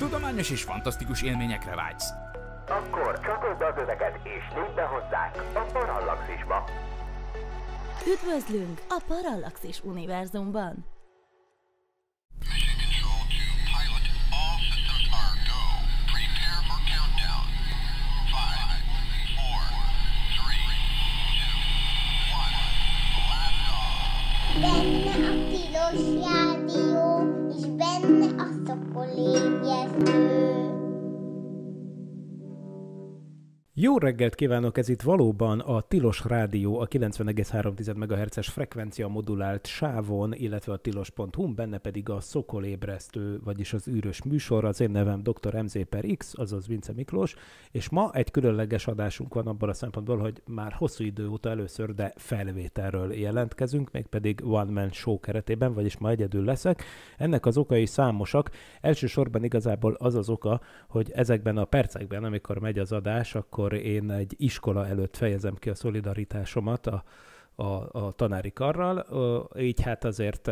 Tudományos és fantasztikus élményekre vágysz. Akkor csatold az öveket és lépj be hozzánk a Parallaxisba! Üdvözlünk a Parallaxis univerzumban! Jó reggelt kívánok, ez itt valóban a Tilos Rádió, a 90,3 MHz-es frekvencia modulált sávon, illetve a tilos.hu, benne pedig a Szokolébresztő, vagyis az űrös műsor, az én nevem Dr. MZ per X, azaz Vince Miklós, és ma egy különleges adásunk van abban a szempontból, hogy már hosszú idő óta először, de felvételről jelentkezünk, mégpedig One Man Show keretében, vagyis ma egyedül leszek. Ennek az okai számosak, elsősorban igazából az az oka, hogy ezekben a percekben, amikor megy az adás, akkor amikor én egy iskola előtt fejezem ki a szolidaritásomat a, a, a tanári karral, így hát azért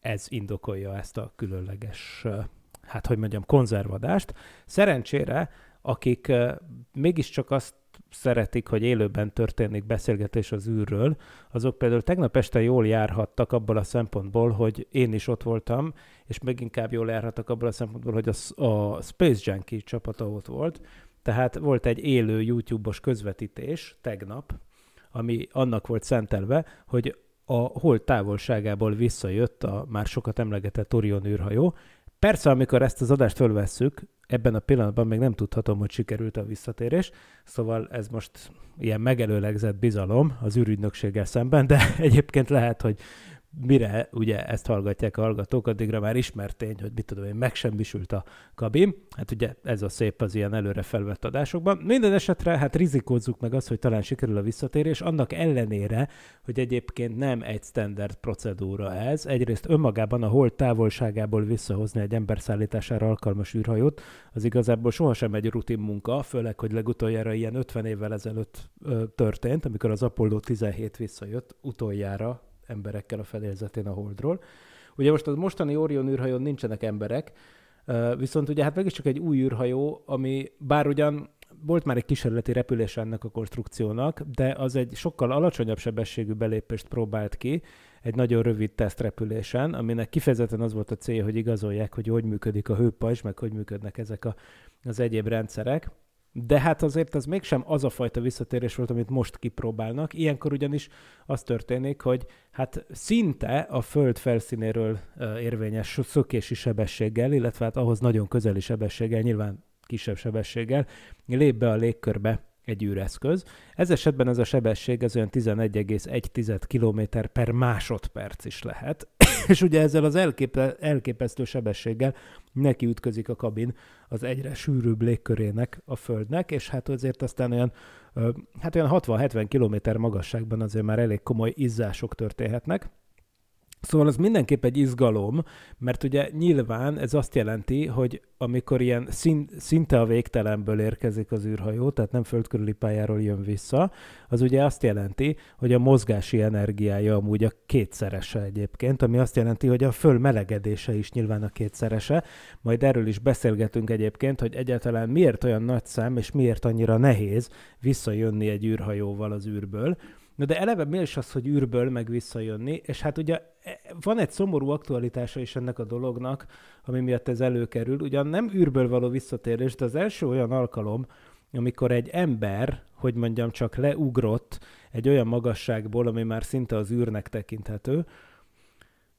ez indokolja ezt a különleges, hát hogy mondjam, konzervadást. Szerencsére, akik mégiscsak azt szeretik, hogy élőben történik beszélgetés az űrről, azok például tegnap este jól járhattak abból a szempontból, hogy én is ott voltam, és még inkább jól járhattak abból a szempontból, hogy a, a Space Junkie csapata ott volt, tehát volt egy élő YouTube-os közvetítés tegnap, ami annak volt szentelve, hogy a hold távolságából visszajött a már sokat emlegetett Orion űrhajó. Persze, amikor ezt az adást fölvesszük, ebben a pillanatban még nem tudhatom, hogy sikerült a visszatérés, szóval ez most ilyen megelőlegzett bizalom az űrügynökséggel szemben, de egyébként lehet, hogy mire ugye ezt hallgatják a hallgatók, addigra már ismert tény, hogy mit tudom én, meg megsemmisült a kabin. Hát ugye ez a szép az ilyen előre felvett adásokban. Minden esetre hát rizikózzuk meg azt, hogy talán sikerül a visszatérés, annak ellenére, hogy egyébként nem egy standard procedúra ez. Egyrészt önmagában a hold távolságából visszahozni egy ember szállítására alkalmas űrhajót, az igazából sohasem egy rutin munka, főleg, hogy legutoljára ilyen 50 évvel ezelőtt ö, történt, amikor az Apollo 17 visszajött utoljára emberekkel a fedélzetén a Holdról. Ugye most az mostani Orion űrhajón nincsenek emberek, viszont ugye hát mégiscsak egy új űrhajó, ami bár ugyan volt már egy kísérleti repülés ennek a konstrukciónak, de az egy sokkal alacsonyabb sebességű belépést próbált ki, egy nagyon rövid tesztrepülésen, aminek kifejezetten az volt a célja, hogy igazolják, hogy hogy működik a hőpajzs, meg hogy működnek ezek a, az egyéb rendszerek. De hát azért ez mégsem az a fajta visszatérés volt, amit most kipróbálnak. Ilyenkor ugyanis az történik, hogy hát szinte a föld felszínéről érvényes szökési sebességgel, illetve hát ahhoz nagyon közeli sebességgel, nyilván kisebb sebességgel lép be a légkörbe egy űreszköz. Ez esetben ez a sebesség ez olyan 11,1 km per másodperc is lehet. és ugye ezzel az elképe, elképesztő sebességgel neki ütközik a kabin az egyre sűrűbb légkörének a Földnek, és hát azért aztán olyan, hát olyan 60-70 km magasságban azért már elég komoly izzások történhetnek. Szóval ez mindenképp egy izgalom, mert ugye nyilván ez azt jelenti, hogy amikor ilyen szín, szinte a végtelenből érkezik az űrhajó, tehát nem földkörüli pályáról jön vissza, az ugye azt jelenti, hogy a mozgási energiája amúgy a kétszerese egyébként, ami azt jelenti, hogy a föl melegedése is nyilván a kétszerese. Majd erről is beszélgetünk egyébként, hogy egyáltalán miért olyan nagy szám, és miért annyira nehéz visszajönni egy űrhajóval az űrből. Na de eleve mi is az, hogy űrből meg visszajönni, és hát ugye e, van egy szomorú aktualitása is ennek a dolognak, ami miatt ez előkerül. Ugyan nem űrből való visszatérés, de az első olyan alkalom, amikor egy ember, hogy mondjam, csak leugrott egy olyan magasságból, ami már szinte az űrnek tekinthető,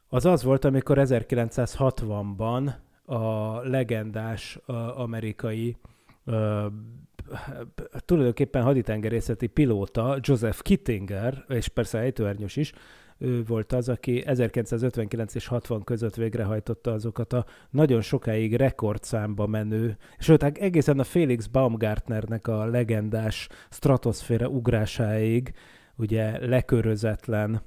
az az volt, amikor 1960-ban a legendás amerikai tulajdonképpen haditengerészeti pilóta Joseph Kittinger, és persze ejtőernyős is, ő volt az, aki 1959 és 60 között végrehajtotta azokat a nagyon sokáig rekordszámba menő, sőt, hát egészen a Felix Baumgartnernek a legendás stratoszféra ugrásáig, ugye lekörözetlen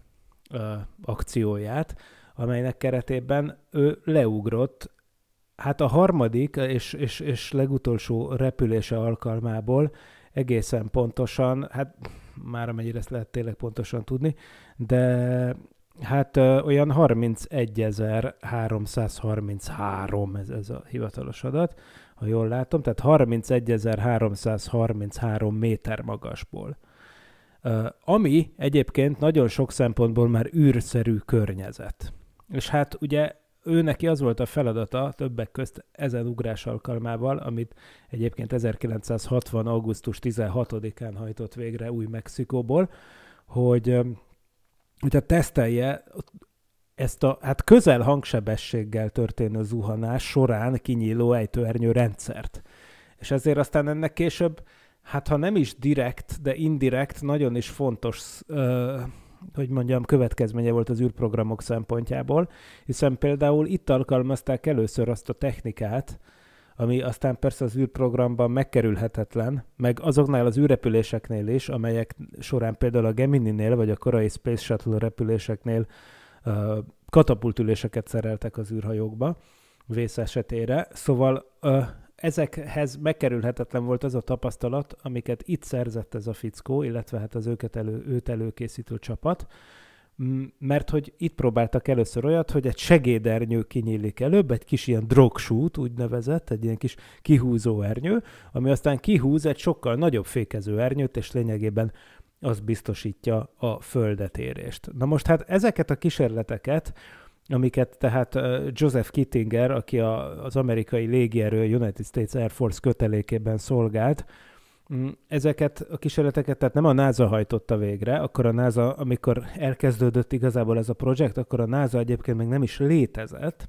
uh, akcióját, amelynek keretében ő leugrott Hát a harmadik és, és, és legutolsó repülése alkalmából egészen pontosan, hát már amennyire ezt lehet tényleg pontosan tudni, de hát ö, olyan 31.333 ez, ez a hivatalos adat, ha jól látom, tehát 31.333 méter magasból. Ö, ami egyébként nagyon sok szempontból már űrszerű környezet. És hát ugye ő neki az volt a feladata többek közt ezen ugrás alkalmával, amit egyébként 1960. augusztus 16-án hajtott végre új Mexikóból, hogy, hogy a tesztelje ezt a hát közel hangsebességgel történő zuhanás során kinyíló ejtőernyő rendszert. És ezért aztán ennek később, hát ha nem is direkt, de indirekt, nagyon is fontos hogy mondjam, következménye volt az űrprogramok szempontjából, hiszen például itt alkalmazták először azt a technikát, ami aztán persze az űrprogramban megkerülhetetlen, meg azoknál az űrrepüléseknél is, amelyek során például a Gemini-nél, vagy a korai Space Shuttle repüléseknél uh, katapultüléseket szereltek az űrhajókba vész esetére. Szóval uh, ezekhez megkerülhetetlen volt az a tapasztalat, amiket itt szerzett ez a fickó, illetve hát az őket elő, őt előkészítő csapat, mert hogy itt próbáltak először olyat, hogy egy segédernyő kinyílik előbb, egy kis ilyen drogsút úgynevezett, egy ilyen kis kihúzó ernyő, ami aztán kihúz egy sokkal nagyobb fékező ernyőt, és lényegében az biztosítja a földetérést. Na most hát ezeket a kísérleteket amiket tehát Joseph Kittinger, aki a, az amerikai légierő United States Air Force kötelékében szolgált, mm, ezeket a kísérleteket, tehát nem a NASA hajtotta végre, akkor a NASA, amikor elkezdődött igazából ez a projekt, akkor a NASA egyébként még nem is létezett.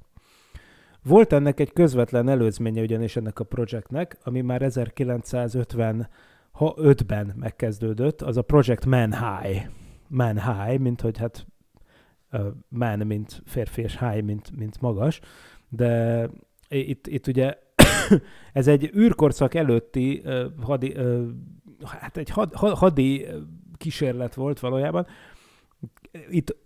Volt ennek egy közvetlen előzménye ugyanis ennek a projektnek, ami már 1955-ben megkezdődött, az a Project Man High, mint hogy hát men, mint férfi, és high, mint, mint magas. De itt, itt ugye ez egy űrkorszak előtti uh, hadi, uh, hát egy had, hadi kísérlet volt valójában. Itt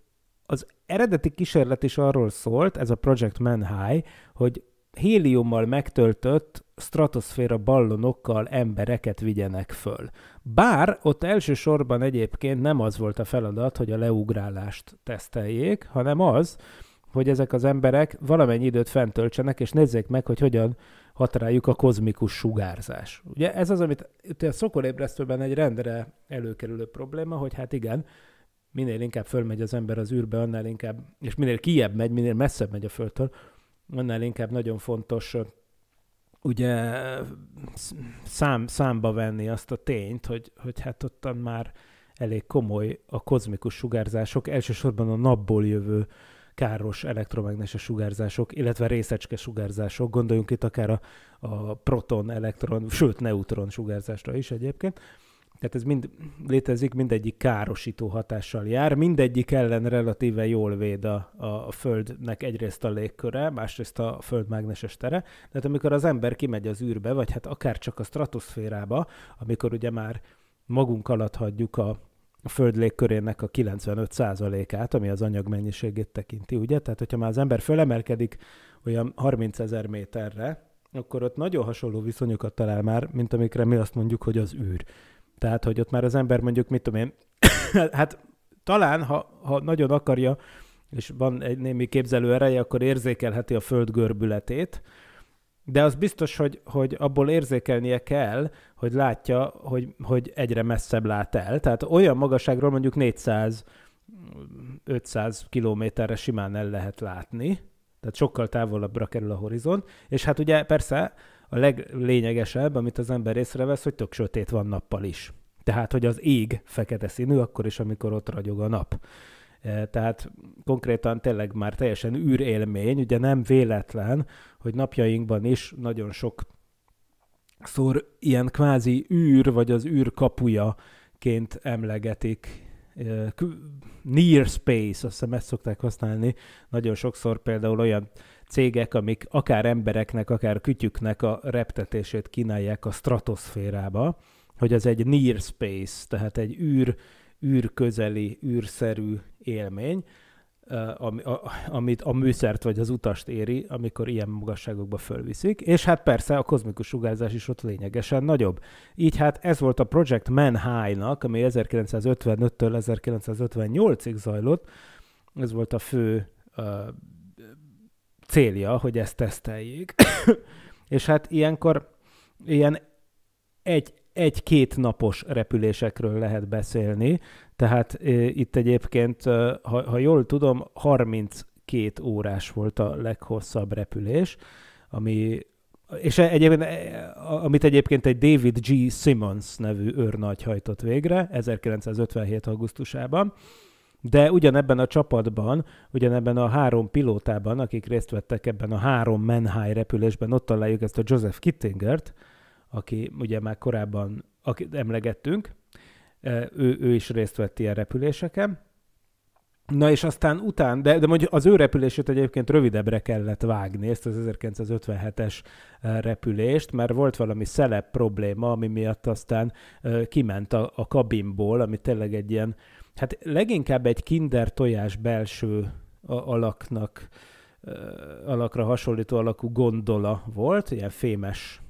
az eredeti kísérlet is arról szólt, ez a Project High, hogy héliummal megtöltött stratoszféra ballonokkal embereket vigyenek föl. Bár ott elsősorban egyébként nem az volt a feladat, hogy a leugrálást teszteljék, hanem az, hogy ezek az emberek valamennyi időt fentöltsenek, és nézzék meg, hogy hogyan hat rájuk a kozmikus sugárzás. Ugye ez az, amit itt a szokolébresztőben egy rendre előkerülő probléma, hogy hát igen, minél inkább fölmegy az ember az űrbe, annál inkább, és minél kiebb megy, minél messzebb megy a földtől, annál inkább nagyon fontos ugye szám, számba venni azt a tényt, hogy, hogy hát ottan már elég komoly a kozmikus sugárzások, elsősorban a napból jövő káros elektromágneses sugárzások, illetve részecske sugárzások, gondoljunk itt akár a, a proton, elektron, sőt neutron sugárzásra is egyébként, tehát ez mind létezik, mindegyik károsító hatással jár, mindegyik ellen relatíve jól véd a, a Földnek egyrészt a légköre, másrészt a Föld mágneses tere. Tehát amikor az ember kimegy az űrbe, vagy hát akár csak a stratoszférába, amikor ugye már magunk alatt hagyjuk a, a Föld légkörének a 95%-át, ami az anyag mennyiségét tekinti, ugye? Tehát, hogyha már az ember fölemelkedik olyan 30 ezer méterre, akkor ott nagyon hasonló viszonyokat talál már, mint amikre mi azt mondjuk, hogy az űr. Tehát, hogy ott már az ember mondjuk, mit tudom én, hát talán, ha, ha nagyon akarja, és van egy némi képzelő ereje, akkor érzékelheti a föld görbületét, de az biztos, hogy, hogy abból érzékelnie kell, hogy látja, hogy, hogy egyre messzebb lát el. Tehát olyan magasságról mondjuk 400-500 kilométerre simán el lehet látni, tehát sokkal távolabbra kerül a horizont, és hát ugye persze a leglényegesebb, amit az ember észrevesz, hogy tök sötét van nappal is. Tehát, hogy az ég fekete színű, akkor is, amikor ott ragyog a nap. E, tehát konkrétan tényleg már teljesen űrélmény, ugye nem véletlen, hogy napjainkban is nagyon sok szor ilyen kvázi űr, vagy az űr kapujaként emlegetik e, Near Space, azt hiszem ezt szokták használni. Nagyon sokszor például olyan cégek, amik akár embereknek, akár kütyüknek a reptetését kínálják a stratoszférába, hogy ez egy near space, tehát egy űr, űrközeli, űrszerű élmény, ami, a, amit a műszert vagy az utast éri, amikor ilyen magasságokba fölviszik, és hát persze a kozmikus sugárzás is ott lényegesen nagyobb. Így hát ez volt a Project Manhattan-nak, ami 1955-től 1958-ig zajlott, ez volt a fő uh, célja, hogy ezt teszteljék. és hát ilyenkor ilyen egy, egy-két napos repülésekről lehet beszélni, tehát e, itt egyébként, e, ha, ha jól tudom, 32 órás volt a leghosszabb repülés, ami és e, egyébként, e, amit egyébként egy David G. Simmons nevű őrnagy hajtott végre 1957. augusztusában, de ugyanebben a csapatban, ugyanebben a három pilótában, akik részt vettek ebben a három Menhai repülésben, ott találjuk ezt a Joseph Kittingert, aki ugye már korábban akit emlegettünk, ő, ő is részt vett ilyen repüléseken. Na és aztán után, de, de mondjuk az ő repülését egyébként rövidebbre kellett vágni, ezt az 1957-es repülést, mert volt valami szelep probléma, ami miatt aztán kiment a, a kabinból, ami tényleg egy ilyen hát leginkább egy kinder tojás belső alaknak, alakra hasonlító alakú gondola volt, ilyen fémes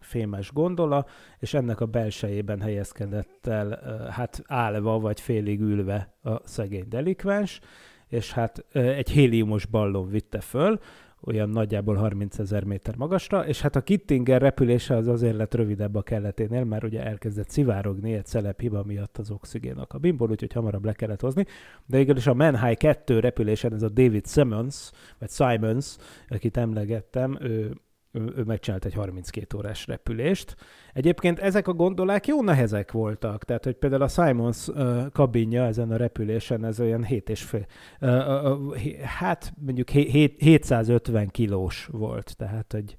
fémes gondola, és ennek a belsejében helyezkedett el, hát állva vagy félig ülve a szegény delikvens, és hát egy héliumos ballon vitte föl, olyan nagyjából 30 ezer méter magasra, és hát a Kittinger repülése az azért lett rövidebb a kelleténél, mert ugye elkezdett szivárogni egy szelep hiba miatt az oxigén a kabinból, úgyhogy hamarabb le kellett hozni. De igenis a Manhai 2 repülésen ez a David Simmons, vagy Simons, akit emlegettem, ő ő, megcsinált egy 32 órás repülést. Egyébként ezek a gondolák jó nehezek voltak, tehát hogy például a Simons uh, kabinja ezen a repülésen, ez olyan 7 és fél, uh, uh, hát mondjuk 7, 750 kilós volt, tehát hogy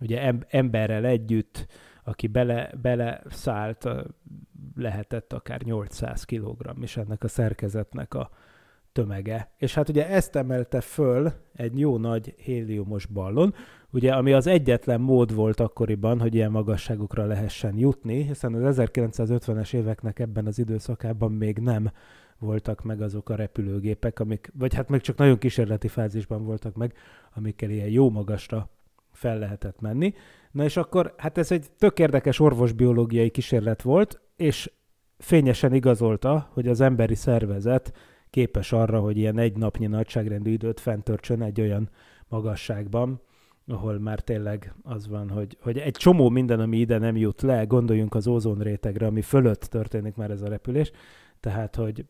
ugye emberrel együtt, aki bele, bele szállt, lehetett akár 800 kg is ennek a szerkezetnek a, tömege. És hát ugye ezt emelte föl egy jó nagy héliumos ballon, ugye ami az egyetlen mód volt akkoriban, hogy ilyen magasságokra lehessen jutni, hiszen az 1950-es éveknek ebben az időszakában még nem voltak meg azok a repülőgépek, amik, vagy hát még csak nagyon kísérleti fázisban voltak meg, amikkel ilyen jó magasra fel lehetett menni. Na és akkor, hát ez egy tök érdekes orvosbiológiai kísérlet volt, és fényesen igazolta, hogy az emberi szervezet képes arra, hogy ilyen egy napnyi nagyságrendű időt fenntörtsön egy olyan magasságban, ahol már tényleg az van, hogy, hogy egy csomó minden, ami ide nem jut le, gondoljunk az ózonrétegre, ami fölött történik már ez a repülés, tehát, hogy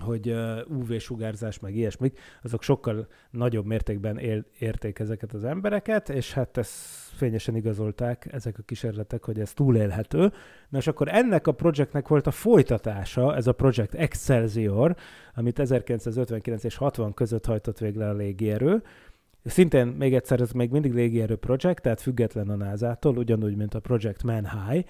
hogy UV-sugárzás, meg ilyesmik, azok sokkal nagyobb mértékben él, érték ezeket az embereket, és hát ezt fényesen igazolták ezek a kísérletek, hogy ez túlélhető. Na és akkor ennek a projektnek volt a folytatása, ez a projekt Excelsior, amit 1959 és 60 között hajtott végre a légierő, Szintén még egyszer, ez még mindig légierő projekt, tehát független a NASA-tól, ugyanúgy, mint a Project Manhigh.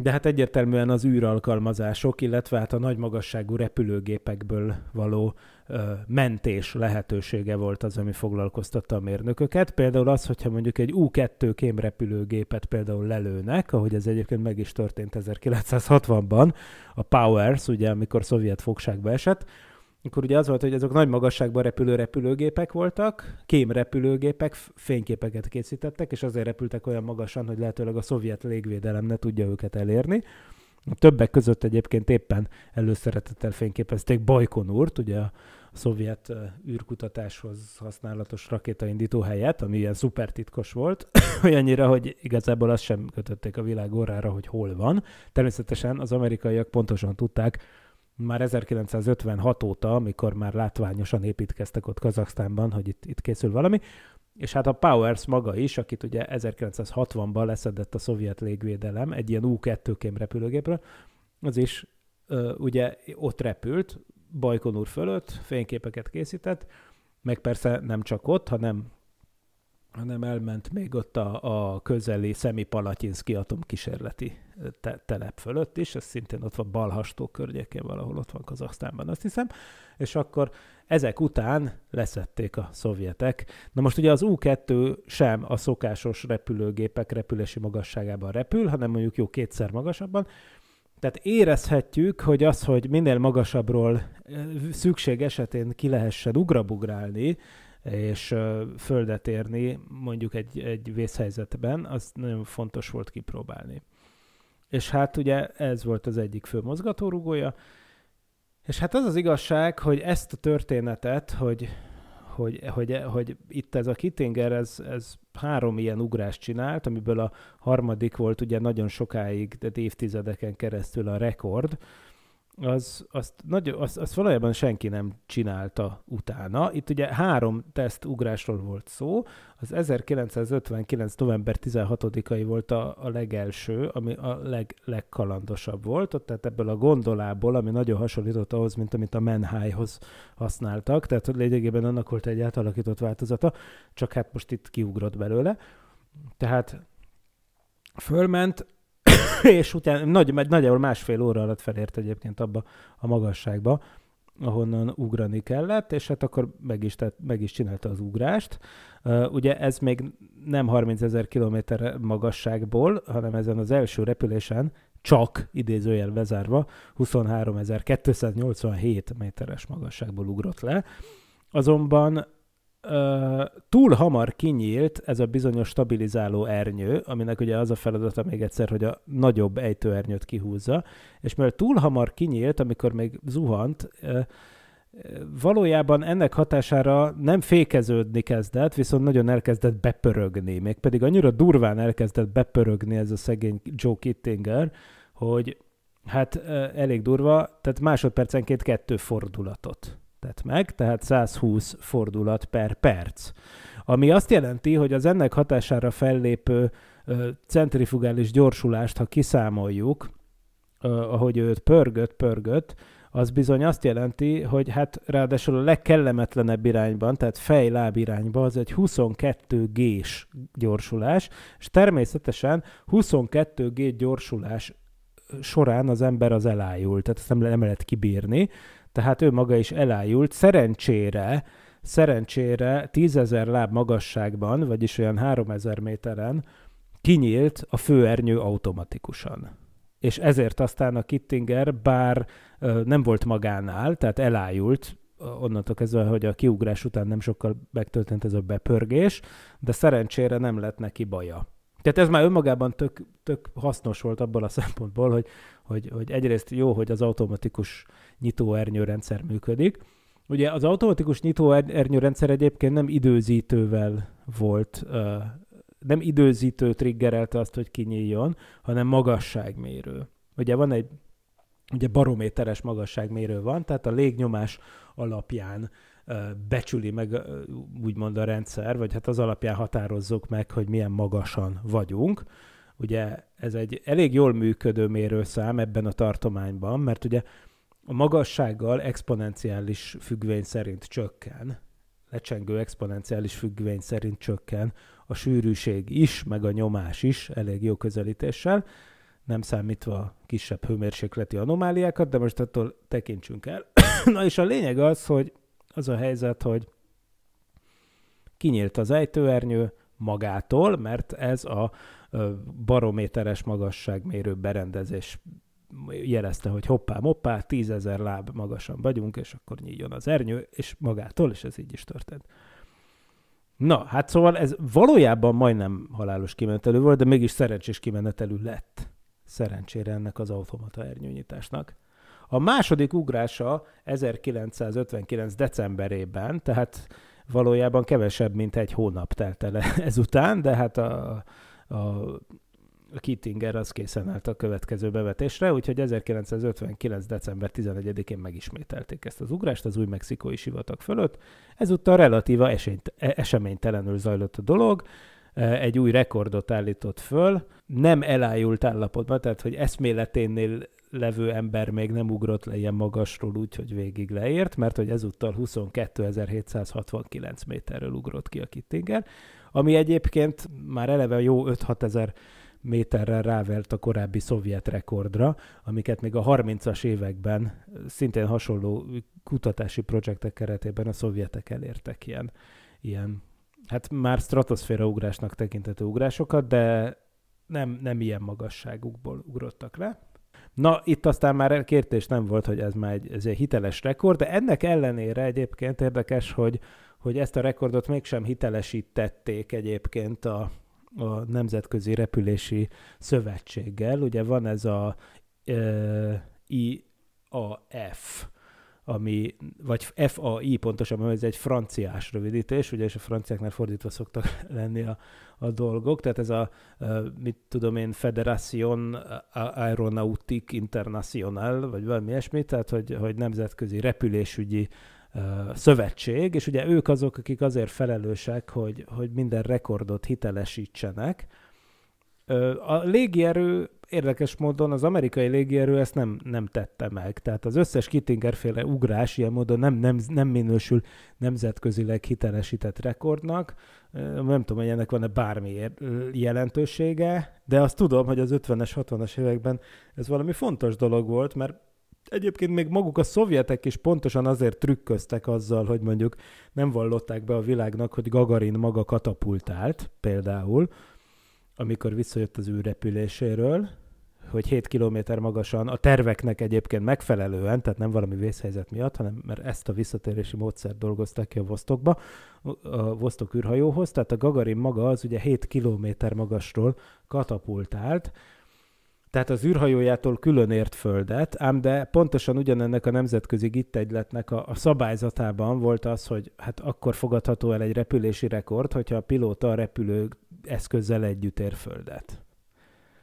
De hát egyértelműen az űralkalmazások, illetve hát a nagy magasságú repülőgépekből való ö, mentés lehetősége volt az, ami foglalkoztatta a mérnököket. Például az, hogyha mondjuk egy U-2 kémrepülőgépet például lelőnek, ahogy ez egyébként meg is történt 1960-ban, a Powers, ugye amikor szovjet fogságba esett, akkor ugye az volt, hogy azok nagy magasságban repülő repülőgépek voltak, kémrepülőgépek, fényképeket készítettek, és azért repültek olyan magasan, hogy lehetőleg a szovjet légvédelem ne tudja őket elérni. A többek között egyébként éppen előszeretettel fényképezték Bajkon úrt, ugye a szovjet űrkutatáshoz használatos rakétaindító helyet, ami ilyen titkos volt, olyannyira, hogy igazából azt sem kötötték a világ orrára, hogy hol van. Természetesen az amerikaiak pontosan tudták, már 1956 óta, amikor már látványosan építkeztek ott Kazaksztánban, hogy itt, itt készül valami, és hát a Powers maga is, akit ugye 1960-ban leszedett a szovjet légvédelem egy ilyen U-2 kém repülőgépről, az is ö, ugye ott repült, Bajkonur fölött, fényképeket készített, meg persze nem csak ott, hanem hanem elment még ott a, a közeli Szemi-Palatinszki atomkísérleti te, telep fölött is, ez szintén ott van Balhastó környékén, valahol ott van Kazasztánban, azt hiszem, és akkor ezek után leszették a szovjetek. Na most ugye az U-2 sem a szokásos repülőgépek repülési magasságában repül, hanem mondjuk jó kétszer magasabban, tehát érezhetjük, hogy az, hogy minél magasabbról szükség esetén ki lehessen ugrabugrálni, és földet érni mondjuk egy, egy vészhelyzetben, az nagyon fontos volt kipróbálni. És hát ugye ez volt az egyik fő mozgatórugója, és hát az az igazság, hogy ezt a történetet, hogy, hogy, hogy, hogy itt ez a Kittinger, ez, ez három ilyen ugrást csinált, amiből a harmadik volt ugye nagyon sokáig, de évtizedeken keresztül a rekord, az, azt, nagy, azt, azt valójában senki nem csinálta utána. Itt ugye három teszt ugrásról volt szó. Az 1959. november 16-ai volt a, a legelső, ami a leg, legkalandosabb volt, Ott, tehát ebből a gondolából, ami nagyon hasonlított ahhoz, mint amit a Menhájhoz használtak, tehát lényegében annak volt egy átalakított változata, csak hát most itt kiugrott belőle. Tehát fölment, és utána nagy, nagyjából másfél óra alatt felért egyébként abba a magasságba, ahonnan ugrani kellett, és hát akkor meg is, tehát meg is csinálta az ugrást. Uh, ugye ez még nem 30 ezer kilométer magasságból, hanem ezen az első repülésen csak idézőjel bezárva 23.287 méteres magasságból ugrott le. Azonban túl hamar kinyílt ez a bizonyos stabilizáló ernyő, aminek ugye az a feladata még egyszer, hogy a nagyobb ejtőernyőt kihúzza, és mert túl hamar kinyílt, amikor még zuhant, valójában ennek hatására nem fékeződni kezdett, viszont nagyon elkezdett bepörögni, mégpedig annyira durván elkezdett bepörögni ez a szegény Joe Kittinger, hogy hát elég durva, tehát másodpercenként kettő fordulatot tett meg, tehát 120 fordulat per perc. Ami azt jelenti, hogy az ennek hatására fellépő ö, centrifugális gyorsulást, ha kiszámoljuk, ö, ahogy őt pörgött, pörgött, az bizony azt jelenti, hogy hát ráadásul a legkellemetlenebb irányban, tehát fej-láb irányban, az egy 22 g gyorsulás, és természetesen 22 g gyorsulás során az ember az elájul, tehát ezt nem, nem lehet kibírni, tehát ő maga is elájult. Szerencsére, szerencsére tízezer láb magasságban, vagyis olyan 3000 méteren kinyílt a főernyő automatikusan. És ezért aztán a Kittinger bár nem volt magánál, tehát elájult, onnantól kezdve, hogy a kiugrás után nem sokkal megtörtént ez a bepörgés, de szerencsére nem lett neki baja. Tehát ez már önmagában tök, tök hasznos volt abból a szempontból, hogy, hogy, hogy egyrészt jó, hogy az automatikus nyitóernyőrendszer működik. Ugye az automatikus nyitóernyőrendszer egyébként nem időzítővel volt, nem időzítő triggerelte azt, hogy kinyíljon, hanem magasságmérő. Ugye van egy ugye barométeres magasságmérő van, tehát a légnyomás alapján becsüli meg úgymond a rendszer, vagy hát az alapján határozzuk meg, hogy milyen magasan vagyunk. Ugye ez egy elég jól működő mérőszám ebben a tartományban, mert ugye a magassággal exponenciális függvény szerint csökken, lecsengő exponenciális függvény szerint csökken a sűrűség is, meg a nyomás is elég jó közelítéssel, nem számítva kisebb hőmérsékleti anomáliákat, de most attól tekintsünk el. Na és a lényeg az, hogy az a helyzet, hogy kinyílt az ejtőernyő magától, mert ez a barométeres magasságmérő berendezés jelezte, hogy hoppá, moppá, tízezer láb magasan vagyunk, és akkor nyíljon az ernyő, és magától, és ez így is történt. Na, hát szóval ez valójában majdnem halálos kimenetelő volt, de mégis szerencsés kimenetelő lett. Szerencsére ennek az automata ernyőnyitásnak. A második ugrása 1959. decemberében, tehát valójában kevesebb, mint egy hónap telt el ezután, de hát a, a Kittinger az készen állt a következő bevetésre, úgyhogy 1959. december 11-én megismételték ezt az ugrást az új mexikói sivatag fölött. Ezúttal relatíva esényt, e, eseménytelenül zajlott a dolog, e, egy új rekordot állított föl, nem elájult állapotban, tehát hogy eszméleténél levő ember még nem ugrott le ilyen magasról úgy, hogy végig leért, mert hogy ezúttal 22.769 méterről ugrott ki a Kittinger, ami egyébként már eleve jó 5-6 ezer méterrel rávert a korábbi szovjet rekordra, amiket még a 30-as években szintén hasonló kutatási projektek keretében a szovjetek elértek ilyen, ilyen hát már stratoszféra ugrásnak tekintető ugrásokat, de nem, nem ilyen magasságukból ugrottak le. Na, itt aztán már kértés nem volt, hogy ez már egy, ez egy hiteles rekord, de ennek ellenére egyébként érdekes, hogy, hogy ezt a rekordot mégsem hitelesítették egyébként a a Nemzetközi Repülési Szövetséggel. Ugye van ez a e, IAF, ami, vagy FAI pontosabban, ez egy franciás rövidítés, ugye, és a franciáknál fordítva szoktak lenni a, a dolgok, tehát ez a, mit tudom én, Federation Aeronautique International, vagy valami ilyesmi, tehát hogy, hogy nemzetközi repülésügyi szövetség, és ugye ők azok, akik azért felelősek, hogy, hogy minden rekordot hitelesítsenek. A légierő érdekes módon az amerikai légierő ezt nem, nem tette meg. Tehát az összes Kittingerféle ugrás ilyen módon nem, nem, nem minősül nemzetközileg hitelesített rekordnak. Nem tudom, hogy ennek van-e bármi jelentősége, de azt tudom, hogy az 50-es, 60-as években ez valami fontos dolog volt, mert egyébként még maguk a szovjetek is pontosan azért trükköztek azzal, hogy mondjuk nem vallották be a világnak, hogy Gagarin maga katapultált például, amikor visszajött az űrrepüléséről, hogy 7 km magasan, a terveknek egyébként megfelelően, tehát nem valami vészhelyzet miatt, hanem mert ezt a visszatérési módszert dolgozták ki a Vostokba, a Vostok űrhajóhoz, tehát a Gagarin maga az ugye 7 km magasról katapultált, tehát az űrhajójától külön ért földet, ám de pontosan ugyanennek a nemzetközi gittegyletnek a, a szabályzatában volt az, hogy hát akkor fogadható el egy repülési rekord, hogyha a pilóta a repülő eszközzel együtt ér földet.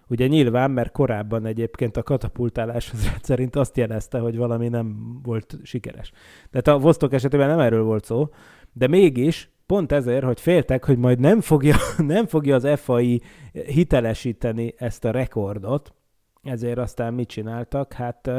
Ugye nyilván, mert korábban egyébként a katapultálás az szerint azt jelezte, hogy valami nem volt sikeres. Tehát a Vostok esetében nem erről volt szó, de mégis Pont ezért, hogy féltek, hogy majd nem fogja, nem fogja az FAI hitelesíteni ezt a rekordot, ezért aztán mit csináltak? Hát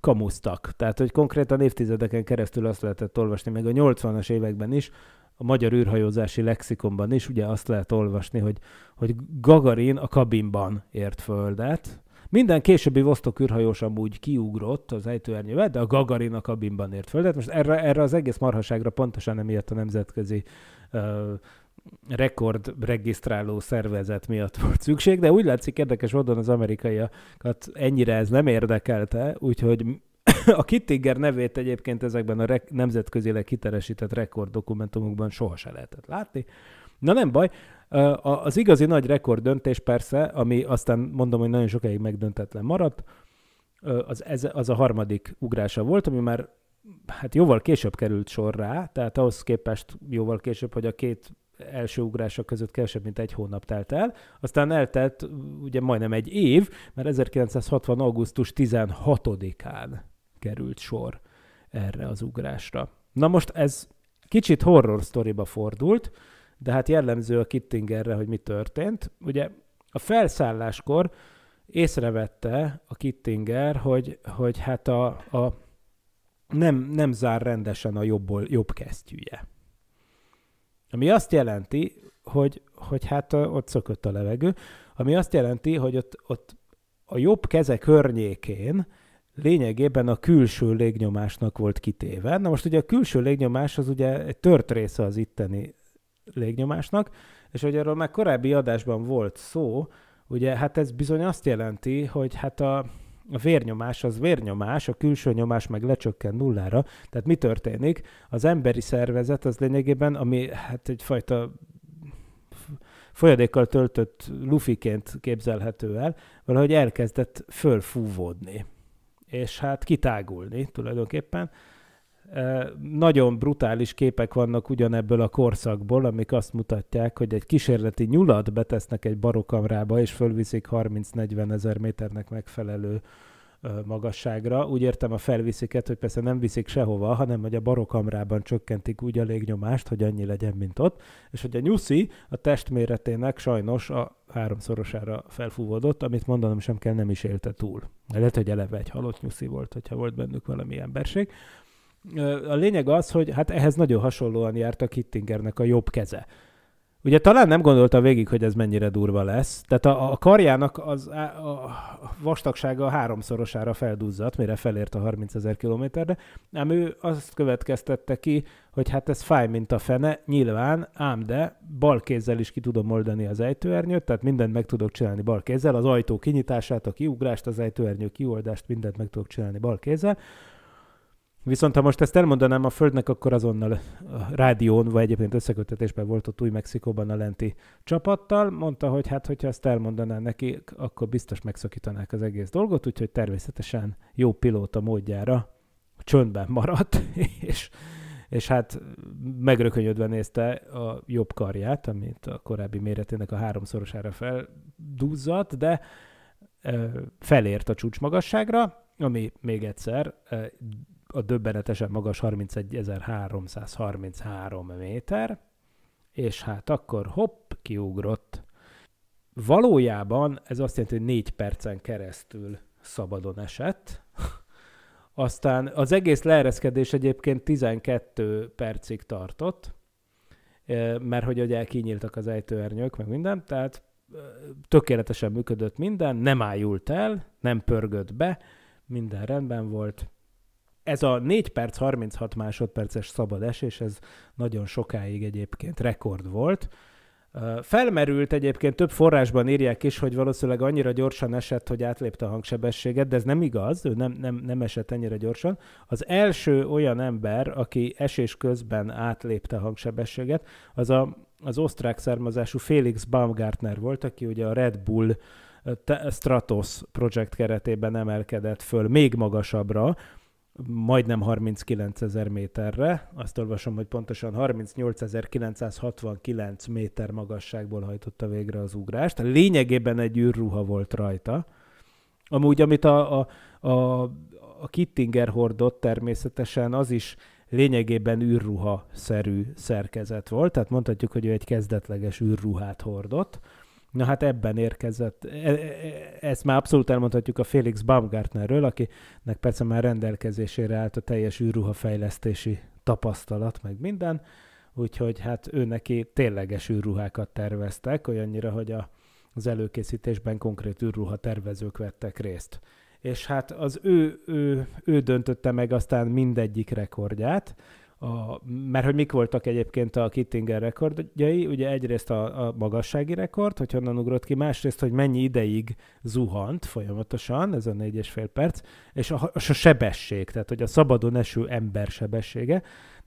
kamusztak. Tehát, hogy konkrétan évtizedeken keresztül azt lehetett olvasni, meg a 80-as években is, a magyar űrhajózási lexikonban is ugye azt lehet olvasni, hogy, hogy Gagarin a kabinban ért földet, minden későbbi Vostok űrhajós amúgy kiugrott az ejtőernyővel, de a Gagarin a kabinban ért föl. Tehát most erre, erre az egész marhaságra pontosan emiatt a nemzetközi uh, regisztráló szervezet miatt volt szükség, de úgy látszik érdekes módon az amerikaiakat ennyire ez nem érdekelte, úgyhogy a Kittinger nevét egyébként ezekben a rek- nemzetközileg dokumentumokban soha sohasem lehetett látni. Na nem baj, az igazi nagy rekord döntés persze, ami aztán mondom, hogy nagyon sokáig megdöntetlen maradt, az, ez, az a harmadik ugrása volt, ami már hát jóval később került sor rá, tehát ahhoz képest jóval később, hogy a két első ugrása között kevesebb, mint egy hónap telt el. Aztán eltelt ugye majdnem egy év, mert 1960. augusztus 16-án került sor erre az ugrásra. Na most ez kicsit horror sztoriba fordult, de hát jellemző a Kittingerre, hogy mi történt. Ugye a felszálláskor észrevette a Kittinger, hogy, hogy hát a, a nem, nem zár rendesen a jobbol, jobb kesztyűje. Ami azt jelenti, hogy, hogy hát ott szökött a levegő, ami azt jelenti, hogy ott, ott a jobb keze környékén lényegében a külső légnyomásnak volt kitéve. Na most ugye a külső légnyomás az ugye egy tört része az itteni légnyomásnak, és hogy erről már korábbi adásban volt szó, ugye hát ez bizony azt jelenti, hogy hát a, a vérnyomás az vérnyomás, a külső nyomás meg lecsökken nullára. Tehát mi történik? Az emberi szervezet az lényegében, ami hát egyfajta folyadékkal töltött lufiként képzelhető el, valahogy elkezdett fölfúvódni, és hát kitágulni tulajdonképpen, nagyon brutális képek vannak ugyanebből a korszakból, amik azt mutatják, hogy egy kísérleti nyulat betesznek egy barokamrába, és fölviszik 30-40 ezer méternek megfelelő magasságra. Úgy értem a felviszéket, hogy persze nem viszik sehova, hanem hogy a barokamrában csökkentik úgy a légnyomást, hogy annyi legyen, mint ott, és hogy a nyuszi a testméretének sajnos a háromszorosára felfúvódott, amit mondanom sem kell, nem is élte túl. Lehet, hogy eleve egy halott nyuszi volt, hogyha volt bennük valami emberség a lényeg az, hogy hát ehhez nagyon hasonlóan járt a Kittingernek a jobb keze. Ugye talán nem gondolta végig, hogy ez mennyire durva lesz. Tehát a, a karjának az, a, a vastagsága a háromszorosára felduzzadt, mire felért a 30 ezer kilométerre, ám ő azt következtette ki, hogy hát ez fáj, mint a fene, nyilván, ám de bal kézzel is ki tudom oldani az ejtőernyőt, tehát mindent meg tudok csinálni bal kézzel, az ajtó kinyitását, a kiugrást, az ejtőernyő kioldást, mindent meg tudok csinálni bal kézzel. Viszont ha most ezt elmondanám a Földnek, akkor azonnal a rádión, vagy egyébként összekötetésben volt ott új Mexikóban a lenti csapattal, mondta, hogy hát, hogyha ezt elmondaná neki, akkor biztos megszakítanák az egész dolgot, úgyhogy természetesen jó pilóta módjára csöndben maradt, és, és hát megrökönyödve nézte a jobb karját, amit a korábbi méretének a háromszorosára feldúzzadt, de felért a csúcsmagasságra, ami még egyszer a döbbenetesen magas 31.333 méter, és hát akkor hopp, kiugrott. Valójában ez azt jelenti, hogy négy percen keresztül szabadon esett, aztán az egész leereszkedés egyébként 12 percig tartott, e, mert hogy ugye kinyíltak az ejtőernyők, meg minden, tehát e, tökéletesen működött minden, nem ájult el, nem pörgött be, minden rendben volt, ez a 4 perc 36 másodperces szabad esés, ez nagyon sokáig egyébként rekord volt. Felmerült egyébként, több forrásban írják is, hogy valószínűleg annyira gyorsan esett, hogy átlépte a hangsebességet, de ez nem igaz, ő nem, nem, nem esett ennyire gyorsan. Az első olyan ember, aki esés közben átlépte a hangsebességet, az a, az osztrák származású Felix Baumgartner volt, aki ugye a Red Bull Stratos projekt keretében emelkedett föl még magasabbra, majdnem 39 ezer méterre. Azt olvasom, hogy pontosan 38.969 méter magasságból hajtotta végre az ugrást. Lényegében egy űrruha volt rajta. Amúgy, amit a, a, a, a Kittinger hordott természetesen, az is lényegében űrruha-szerű szerkezet volt, tehát mondhatjuk, hogy ő egy kezdetleges űrruhát hordott. Na hát ebben érkezett, e, e, e, ezt már abszolút elmondhatjuk a Felix Baumgartnerről, akinek persze már rendelkezésére állt a teljes űrruhafejlesztési tapasztalat, meg minden, úgyhogy hát ő neki tényleges űrruhákat terveztek, olyannyira, hogy a, az előkészítésben konkrét űrruha tervezők vettek részt. És hát az ő, ő, ő döntötte meg aztán mindegyik rekordját, a, mert hogy mik voltak egyébként a Kittinger rekordjai, ugye egyrészt a, a magassági rekord, hogy honnan ugrott ki, másrészt, hogy mennyi ideig zuhant folyamatosan, ez a négy és fél perc, és a, és a sebesség, tehát hogy a szabadon eső ember sebessége.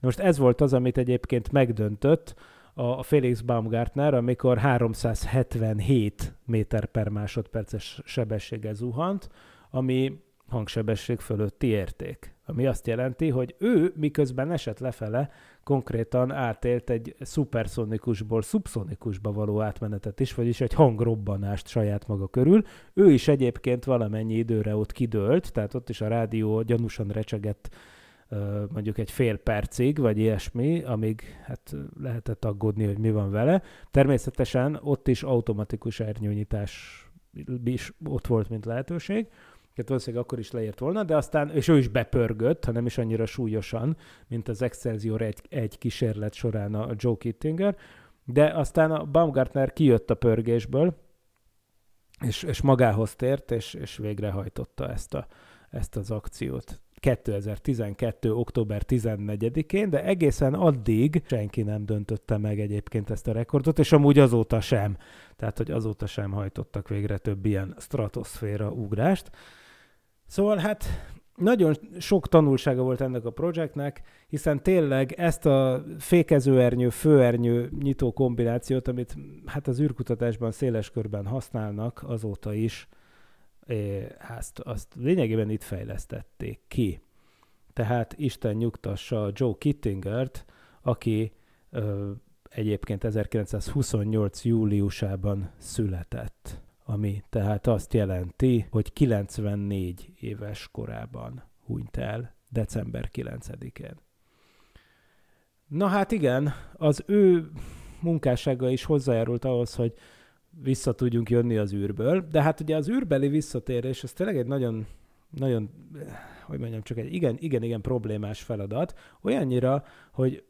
De most ez volt az, amit egyébként megdöntött a, a Felix Baumgartner, amikor 377 méter per másodperces sebességgel zuhant, ami hangsebesség fölötti érték. Ami azt jelenti, hogy ő miközben esett lefele, konkrétan átélt egy szuperszonikusból szubszonikusba való átmenetet is, vagyis egy hangrobbanást saját maga körül. Ő is egyébként valamennyi időre ott kidőlt, tehát ott is a rádió gyanúsan recsegett mondjuk egy fél percig, vagy ilyesmi, amíg hát lehetett aggódni, hogy mi van vele. Természetesen ott is automatikus ernyőnyítás is ott volt, mint lehetőség akiket valószínűleg akkor is leért volna, de aztán, és ő is bepörgött, ha nem is annyira súlyosan, mint az Excelsior egy, egy kísérlet során a Joe Kittinger, de aztán a Baumgartner kijött a pörgésből, és, és magához tért, és, és végrehajtotta ezt, a, ezt az akciót. 2012. október 14-én, de egészen addig senki nem döntötte meg egyébként ezt a rekordot, és amúgy azóta sem. Tehát, hogy azóta sem hajtottak végre több ilyen stratoszféra ugrást. Szóval hát nagyon sok tanulsága volt ennek a projektnek, hiszen tényleg ezt a fékezőernyő, főernyő nyitó kombinációt, amit hát az űrkutatásban széles körben használnak azóta is, eh, azt, azt lényegében itt fejlesztették ki. Tehát Isten nyugtassa Joe Kittingert, aki ö, egyébként 1928. júliusában született ami tehát azt jelenti, hogy 94 éves korában hunyt el december 9-én. Na hát igen, az ő munkássága is hozzájárult ahhoz, hogy vissza tudjunk jönni az űrből, de hát ugye az űrbeli visszatérés, ez tényleg egy nagyon, nagyon, hogy mondjam, csak egy igen, igen, igen problémás feladat, olyannyira, hogy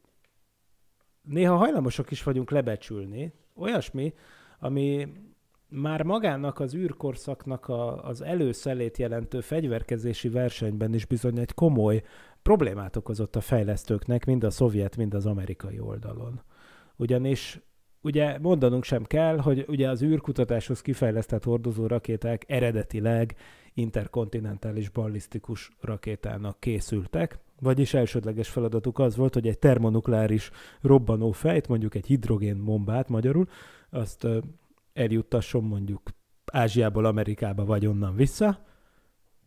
néha hajlamosok is vagyunk lebecsülni, olyasmi, ami már magának az űrkorszaknak a, az előszelét jelentő fegyverkezési versenyben is bizony egy komoly problémát okozott a fejlesztőknek, mind a szovjet, mind az amerikai oldalon. Ugyanis ugye mondanunk sem kell, hogy ugye az űrkutatáshoz kifejlesztett hordozó rakéták eredetileg interkontinentális ballisztikus rakétának készültek, vagyis elsődleges feladatuk az volt, hogy egy termonukleáris robbanófejt, mondjuk egy hidrogén bombát magyarul, azt eljuttasson mondjuk Ázsiából Amerikába vagy onnan vissza,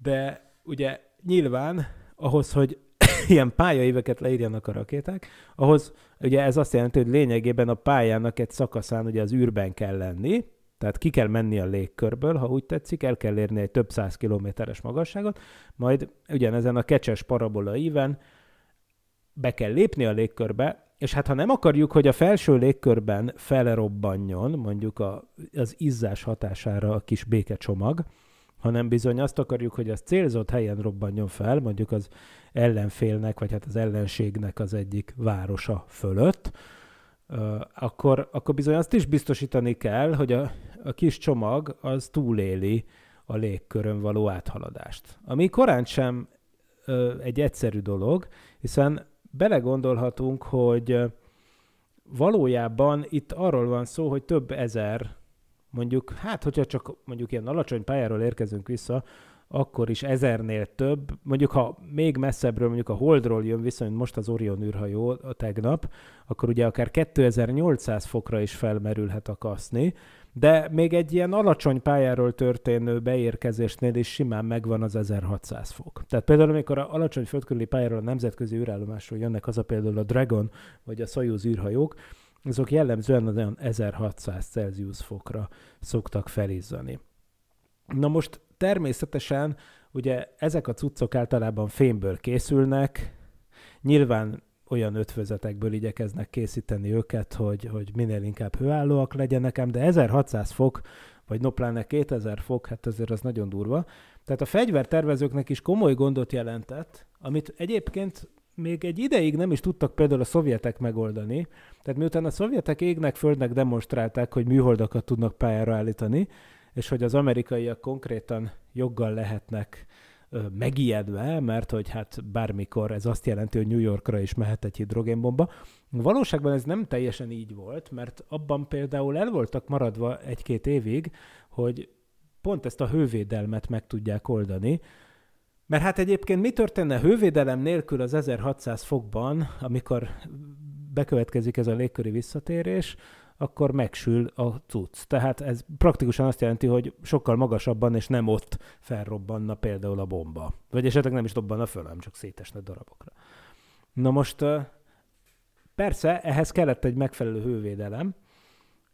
de ugye nyilván ahhoz, hogy ilyen pályaéveket leírjanak a rakéták, ahhoz ugye ez azt jelenti, hogy lényegében a pályának egy szakaszán ugye az űrben kell lenni, tehát ki kell menni a légkörből, ha úgy tetszik, el kell érni egy több száz kilométeres magasságot, majd ugyanezen a kecses parabola íven be kell lépni a légkörbe, és hát ha nem akarjuk, hogy a felső légkörben felrobbanjon, mondjuk a, az izzás hatására a kis békecsomag, hanem bizony azt akarjuk, hogy az célzott helyen robbanjon fel, mondjuk az ellenfélnek, vagy hát az ellenségnek az egyik városa fölött, akkor, akkor bizony azt is biztosítani kell, hogy a, a kis csomag az túléli a légkörön való áthaladást. Ami korán sem egy egyszerű dolog, hiszen belegondolhatunk, hogy valójában itt arról van szó, hogy több ezer, mondjuk, hát hogyha csak mondjuk ilyen alacsony pályáról érkezünk vissza, akkor is ezernél több, mondjuk ha még messzebbről, mondjuk a Holdról jön vissza, mint most az Orion űrhajó a tegnap, akkor ugye akár 2800 fokra is felmerülhet a kaszni, de még egy ilyen alacsony pályáról történő beérkezésnél is simán megvan az 1600 fok. Tehát például, amikor a alacsony földkörüli pályáról a nemzetközi űrállomásról jönnek haza például a Dragon vagy a Soyuz űrhajók, azok jellemzően az olyan 1600 Celsius fokra szoktak felizzani. Na most természetesen ugye ezek a cuccok általában fémből készülnek, nyilván olyan ötvözetekből igyekeznek készíteni őket, hogy, hogy minél inkább hőállóak legyenek, de 1600 fok, vagy no 2000 fok, hát azért az nagyon durva. Tehát a fegyvertervezőknek is komoly gondot jelentett, amit egyébként még egy ideig nem is tudtak például a szovjetek megoldani. Tehát miután a szovjetek égnek, földnek demonstrálták, hogy műholdakat tudnak pályára állítani, és hogy az amerikaiak konkrétan joggal lehetnek megijedve, mert hogy hát bármikor ez azt jelenti, hogy New Yorkra is mehet egy hidrogénbomba. Valóságban ez nem teljesen így volt, mert abban például el voltak maradva egy-két évig, hogy pont ezt a hővédelmet meg tudják oldani, mert hát egyébként mi történne hővédelem nélkül az 1600 fokban, amikor bekövetkezik ez a légköri visszatérés, akkor megsül a cucc. Tehát ez praktikusan azt jelenti, hogy sokkal magasabban és nem ott felrobbanna például a bomba. Vagy esetleg nem is dobbanna föl, hanem csak szétesne darabokra. Na most persze ehhez kellett egy megfelelő hővédelem,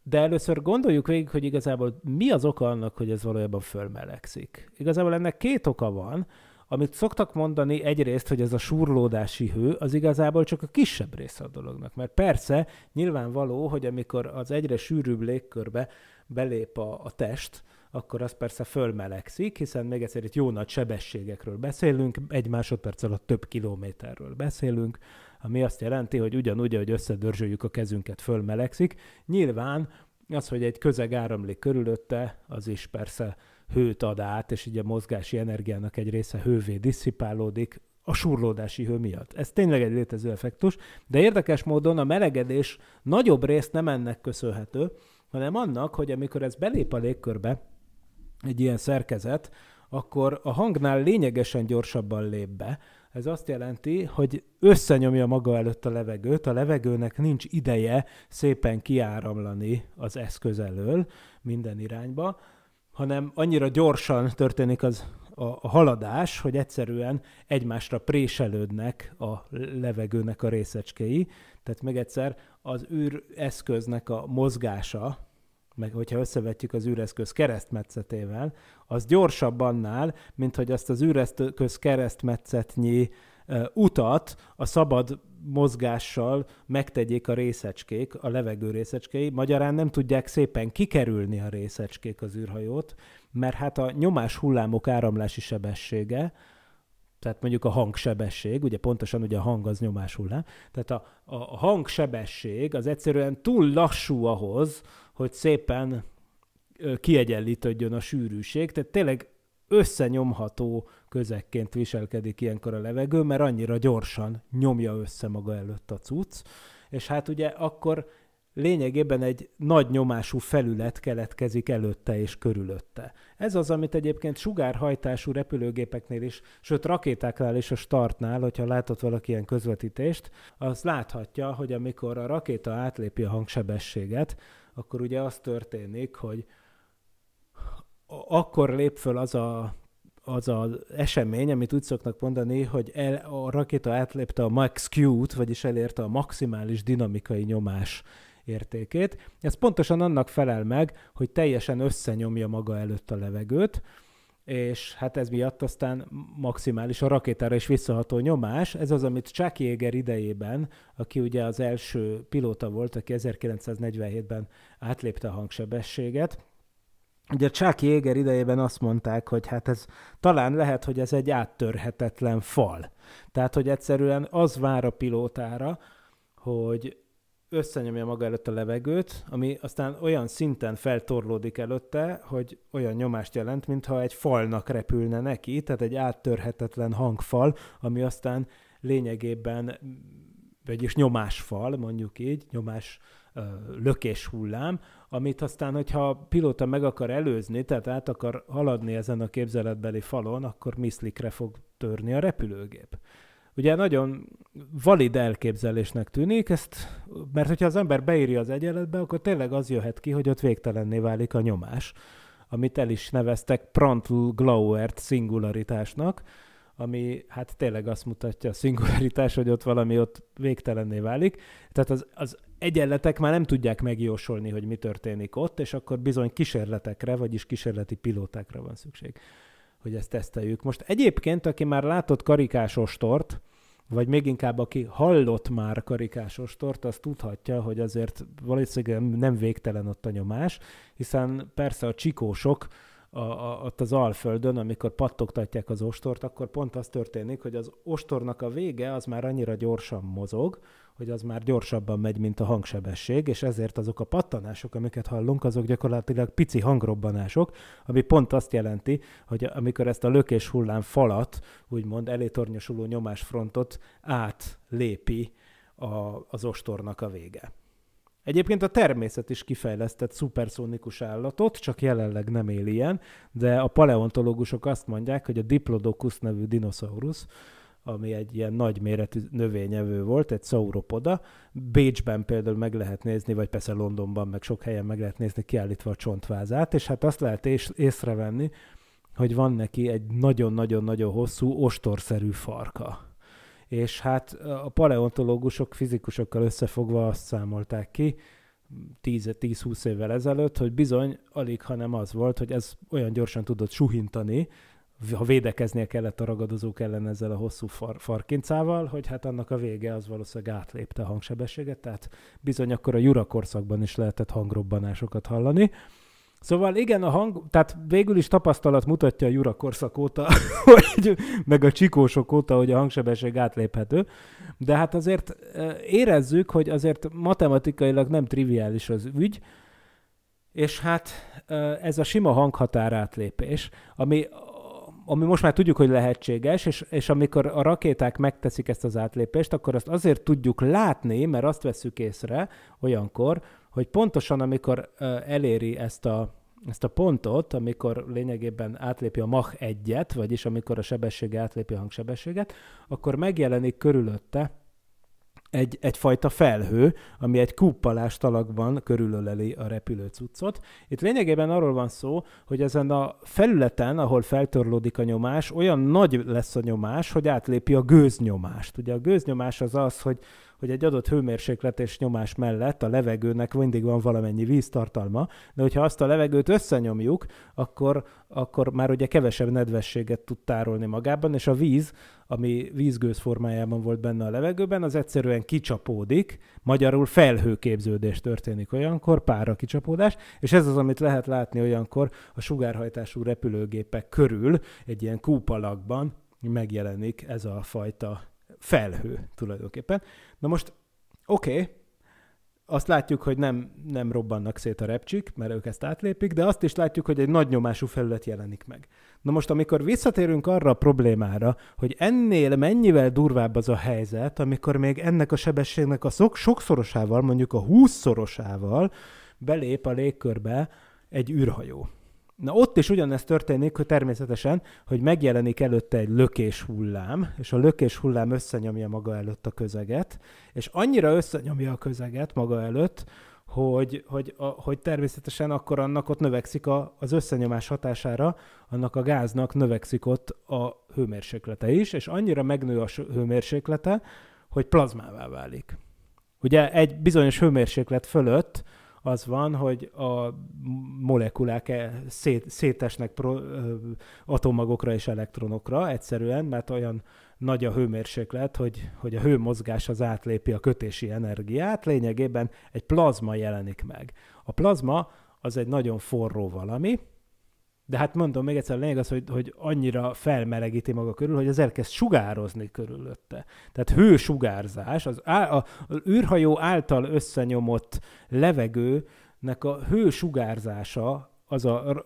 de először gondoljuk végig, hogy igazából mi az oka annak, hogy ez valójában fölmelegszik. Igazából ennek két oka van. Amit szoktak mondani egyrészt, hogy ez a surlódási hő, az igazából csak a kisebb része a dolognak. Mert persze nyilvánvaló, hogy amikor az egyre sűrűbb légkörbe belép a, a test, akkor az persze fölmelegszik, hiszen még egyszer itt jó nagy sebességekről beszélünk, egy másodperc alatt több kilométerről beszélünk, ami azt jelenti, hogy ugyanúgy, ahogy összedörzsöljük a kezünket, fölmelegszik. Nyilván az, hogy egy közeg áramlik körülötte, az is persze hőt ad át, és így a mozgási energiának egy része hővé disszipálódik a surlódási hő miatt. Ez tényleg egy létező effektus, de érdekes módon a melegedés nagyobb részt nem ennek köszönhető, hanem annak, hogy amikor ez belép a légkörbe, egy ilyen szerkezet, akkor a hangnál lényegesen gyorsabban lép be. Ez azt jelenti, hogy összenyomja maga előtt a levegőt, a levegőnek nincs ideje szépen kiáramlani az eszköz elől minden irányba, hanem annyira gyorsan történik az a, a haladás, hogy egyszerűen egymásra préselődnek a levegőnek a részecskéi. Tehát meg egyszer az űreszköznek a mozgása, meg hogyha összevetjük az űreszköz keresztmetszetével, az gyorsabb annál, mint hogy azt az űreszköz keresztmetszetnyi utat a szabad mozgással megtegyék a részecskék, a levegő részecskéi. Magyarán nem tudják szépen kikerülni a részecskék az űrhajót, mert hát a nyomás hullámok áramlási sebessége, tehát mondjuk a hangsebesség, ugye pontosan ugye a hang az nyomás hullám, tehát a, a hangsebesség az egyszerűen túl lassú ahhoz, hogy szépen kiegyenlítődjön a sűrűség, tehát tényleg összenyomható közekként viselkedik ilyenkor a levegő, mert annyira gyorsan nyomja össze maga előtt a cucc, és hát ugye akkor lényegében egy nagy nyomású felület keletkezik előtte és körülötte. Ez az, amit egyébként sugárhajtású repülőgépeknél is, sőt rakétáknál és a startnál, hogyha látott valaki ilyen közvetítést, az láthatja, hogy amikor a rakéta átlépi a hangsebességet, akkor ugye az történik, hogy akkor lép föl az a az az esemény, amit úgy szoknak mondani, hogy el, a rakéta átlépte a max Q-t, vagyis elérte a maximális dinamikai nyomás értékét. Ez pontosan annak felel meg, hogy teljesen összenyomja maga előtt a levegőt, és hát ez miatt aztán maximális a rakétára is visszaható nyomás. Ez az, amit Chuck Yeager idejében, aki ugye az első pilóta volt, aki 1947-ben átlépte a hangsebességet, Ugye Chuck Jäger idejében azt mondták, hogy hát ez talán lehet, hogy ez egy áttörhetetlen fal. Tehát, hogy egyszerűen az vár a pilótára, hogy összenyomja maga előtt a levegőt, ami aztán olyan szinten feltorlódik előtte, hogy olyan nyomást jelent, mintha egy falnak repülne neki, tehát egy áttörhetetlen hangfal, ami aztán lényegében, vagyis nyomásfal, mondjuk így, nyomás lökés hullám, amit aztán, hogyha a pilóta meg akar előzni, tehát át akar haladni ezen a képzeletbeli falon, akkor miszlikre fog törni a repülőgép. Ugye nagyon valid elképzelésnek tűnik, ezt, mert hogyha az ember beírja az egyenletbe, akkor tényleg az jöhet ki, hogy ott végtelenné válik a nyomás, amit el is neveztek prandtl glauert szingularitásnak, ami hát tényleg azt mutatja a szingularitás, hogy ott valami ott végtelenné válik. Tehát az, az egyenletek már nem tudják megjósolni, hogy mi történik ott, és akkor bizony kísérletekre, vagyis kísérleti pilótákra van szükség, hogy ezt teszteljük. Most egyébként, aki már látott ostort, vagy még inkább aki hallott már ostort, az tudhatja, hogy azért valószínűleg nem végtelen ott a nyomás, hiszen persze a csikósok, a, a, ott az Alföldön, amikor pattogtatják az ostort, akkor pont az történik, hogy az ostornak a vége az már annyira gyorsan mozog, hogy az már gyorsabban megy, mint a hangsebesség, és ezért azok a pattanások, amiket hallunk, azok gyakorlatilag pici hangrobbanások, ami pont azt jelenti, hogy amikor ezt a lökés hullám falat, úgymond elétornyosuló nyomásfrontot átlépi a, az ostornak a vége. Egyébként a természet is kifejlesztett szuperszónikus állatot, csak jelenleg nem él ilyen, de a paleontológusok azt mondják, hogy a Diplodocus nevű dinoszaurusz, ami egy ilyen nagyméretű növényevő volt, egy sauropoda. Bécsben például meg lehet nézni, vagy persze Londonban, meg sok helyen meg lehet nézni kiállítva a csontvázát, és hát azt lehet és- észrevenni, hogy van neki egy nagyon-nagyon-nagyon hosszú, ostorszerű farka és hát a paleontológusok fizikusokkal összefogva azt számolták ki, 10-20 évvel ezelőtt, hogy bizony alig, hanem az volt, hogy ez olyan gyorsan tudott suhintani, ha védekeznie kellett a ragadozók ellen ezzel a hosszú far, farkincával, hogy hát annak a vége az valószínűleg átlépte a hangsebességet, tehát bizony akkor a jurakorszakban is lehetett hangrobbanásokat hallani. Szóval igen, a hang, tehát végül is tapasztalat mutatja a Jura korszak óta, hogy, meg a csikósok óta, hogy a hangsebesség átléphető, de hát azért érezzük, hogy azért matematikailag nem triviális az ügy, és hát ez a sima hanghatár átlépés, ami, ami most már tudjuk, hogy lehetséges, és, és amikor a rakéták megteszik ezt az átlépést, akkor azt azért tudjuk látni, mert azt veszük észre olyankor, hogy pontosan amikor eléri ezt a, ezt a pontot, amikor lényegében átlépi a Mach egyet, vagyis amikor a sebesség átlépi a hangsebességet, akkor megjelenik körülötte egy, egyfajta felhő, ami egy kuppalás alakban körülöleli a repülő cuccot. Itt lényegében arról van szó, hogy ezen a felületen, ahol feltörlódik a nyomás, olyan nagy lesz a nyomás, hogy átlépi a gőznyomást. Ugye a gőznyomás az az, hogy hogy egy adott hőmérséklet és nyomás mellett a levegőnek mindig van valamennyi víztartalma, de hogyha azt a levegőt összenyomjuk, akkor, akkor már ugye kevesebb nedvességet tud tárolni magában, és a víz, ami vízgőz formájában volt benne a levegőben, az egyszerűen kicsapódik, magyarul felhőképződés történik olyankor, pára kicsapódás, és ez az, amit lehet látni olyankor a sugárhajtású repülőgépek körül, egy ilyen kúpalakban megjelenik ez a fajta felhő tulajdonképpen. Na most, oké, okay, azt látjuk, hogy nem, nem robbannak szét a repcsik, mert ők ezt átlépik, de azt is látjuk, hogy egy nagy nyomású felület jelenik meg. Na most, amikor visszatérünk arra a problémára, hogy ennél mennyivel durvább az a helyzet, amikor még ennek a sebességnek a szok, sokszorosával, mondjuk a húszszorosával belép a légkörbe egy űrhajó. Na ott is ugyanezt történik, hogy természetesen, hogy megjelenik előtte egy lökés hullám, és a lökés hullám összenyomja maga előtt a közeget, és annyira összenyomja a közeget maga előtt, hogy, hogy, a, hogy természetesen akkor annak ott növekszik a, az összenyomás hatására, annak a gáznak növekszik ott a hőmérséklete is, és annyira megnő a hőmérséklete, hogy plazmává válik. Ugye egy bizonyos hőmérséklet fölött az van, hogy a molekulák e- szét, szétesnek pro, atomagokra és elektronokra egyszerűen, mert olyan nagy a hőmérséklet, hogy, hogy a hőmozgás az átlépi a kötési energiát, lényegében egy plazma jelenik meg. A plazma az egy nagyon forró valami, de hát mondom még egyszer, a lényeg az, hogy, hogy annyira felmelegíti maga körül, hogy az elkezd sugározni körülötte. Tehát hősugárzás, az, á, a, az űrhajó által összenyomott levegőnek a hősugárzása az a,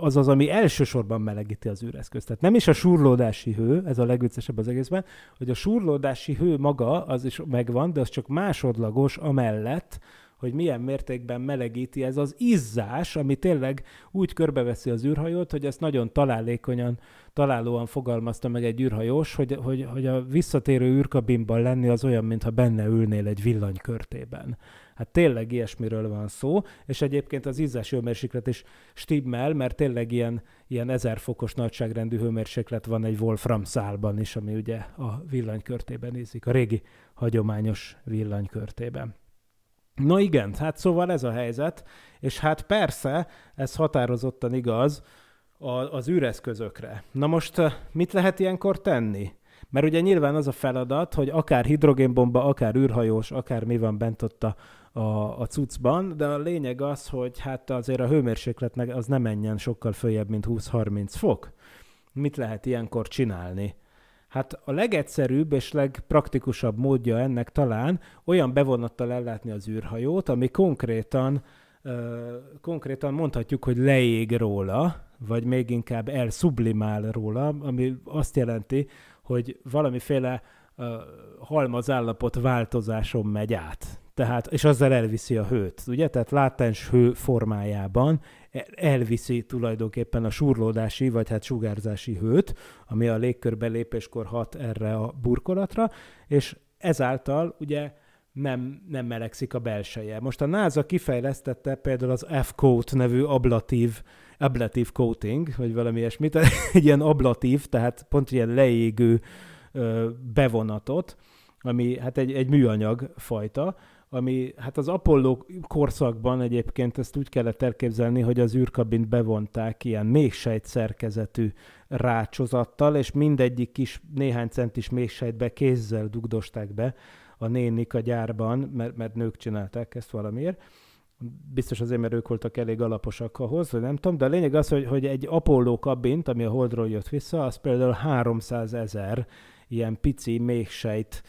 az az, ami elsősorban melegíti az űreszközt. Tehát nem is a surlódási hő, ez a legviccesebb az egészben, hogy a surlódási hő maga, az is megvan, de az csak másodlagos amellett, hogy milyen mértékben melegíti ez az izzás, ami tényleg úgy körbeveszi az űrhajót, hogy ezt nagyon találékonyan, találóan fogalmazta meg egy űrhajós, hogy, hogy, hogy a visszatérő űrkabinban lenni az olyan, mintha benne ülnél egy villanykörtében. Hát tényleg ilyesmiről van szó, és egyébként az izzás hőmérséklet is stimmel, mert tényleg ilyen, ilyen 1000 fokos nagyságrendű hőmérséklet van egy Wolfram szálban is, ami ugye a villanykörtében nézik, a régi hagyományos villanykörtében. Na igen, hát szóval ez a helyzet, és hát persze, ez határozottan igaz a, az űreszközökre. Na most mit lehet ilyenkor tenni? Mert ugye nyilván az a feladat, hogy akár hidrogénbomba, akár űrhajós, akár mi van bent ott a, a, a cuccban, de a lényeg az, hogy hát azért a hőmérsékletnek az nem menjen sokkal följebb, mint 20-30 fok. Mit lehet ilyenkor csinálni? Hát a legegyszerűbb és legpraktikusabb módja ennek talán olyan bevonattal ellátni az űrhajót, ami konkrétan, ö, konkrétan mondhatjuk, hogy leég róla, vagy még inkább elszublimál róla, ami azt jelenti, hogy valamiféle ö, halmazállapot változáson megy át. Tehát, és azzal elviszi a hőt, ugye? Tehát látens hő formájában elviszi tulajdonképpen a surlódási, vagy hát sugárzási hőt, ami a légkörbe lépéskor hat erre a burkolatra, és ezáltal ugye nem, nem melegszik a belseje. Most a NASA kifejlesztette például az F-coat nevű ablatív, ablatív coating, vagy valami ilyesmit, egy ilyen ablatív, tehát pont ilyen leégő bevonatot, ami hát egy, egy műanyag fajta, ami hát az Apollo korszakban egyébként ezt úgy kellett elképzelni, hogy az űrkabint bevonták ilyen mégsejt szerkezetű rácsozattal, és mindegyik kis néhány centis mégsejtbe kézzel dugdosták be a nénik a gyárban, mert, mert nők csinálták ezt valamiért. Biztos azért, mert ők voltak elég alaposak ahhoz, hogy nem tudom, de a lényeg az, hogy, hogy egy Apollo kabint, ami a Holdról jött vissza, az például 300 ezer ilyen pici mégsejt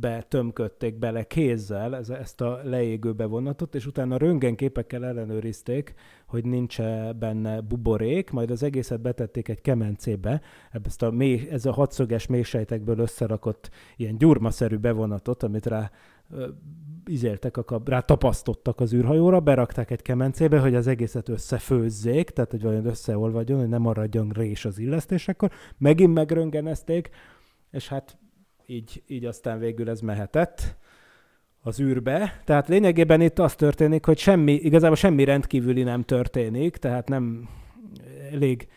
betömködték bele kézzel ezt a leégő bevonatot, és utána röntgenképekkel ellenőrizték, hogy nincs -e benne buborék, majd az egészet betették egy kemencébe, ezt a mély, ez a hatszöges mélysejtekből összerakott ilyen gyurmaszerű bevonatot, amit rá izéltek, a rá tapasztottak az űrhajóra, berakták egy kemencébe, hogy az egészet összefőzzék, tehát hogy valami összeolvadjon, hogy nem maradjon rés az illesztésekor. Megint megröngenezték, és hát így, így aztán végül ez mehetett az űrbe. Tehát lényegében itt az történik, hogy semmi, igazából semmi rendkívüli nem történik, tehát nem elég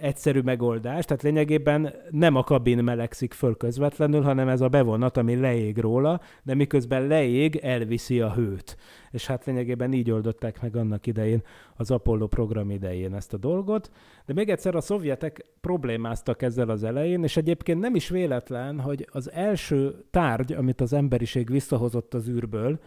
egyszerű megoldás, tehát lényegében nem a kabin melegszik föl közvetlenül, hanem ez a bevonat, ami leég róla, de miközben leég, elviszi a hőt. És hát lényegében így oldották meg annak idején, az Apollo program idején ezt a dolgot. De még egyszer a szovjetek problémáztak ezzel az elején, és egyébként nem is véletlen, hogy az első tárgy, amit az emberiség visszahozott az űrből,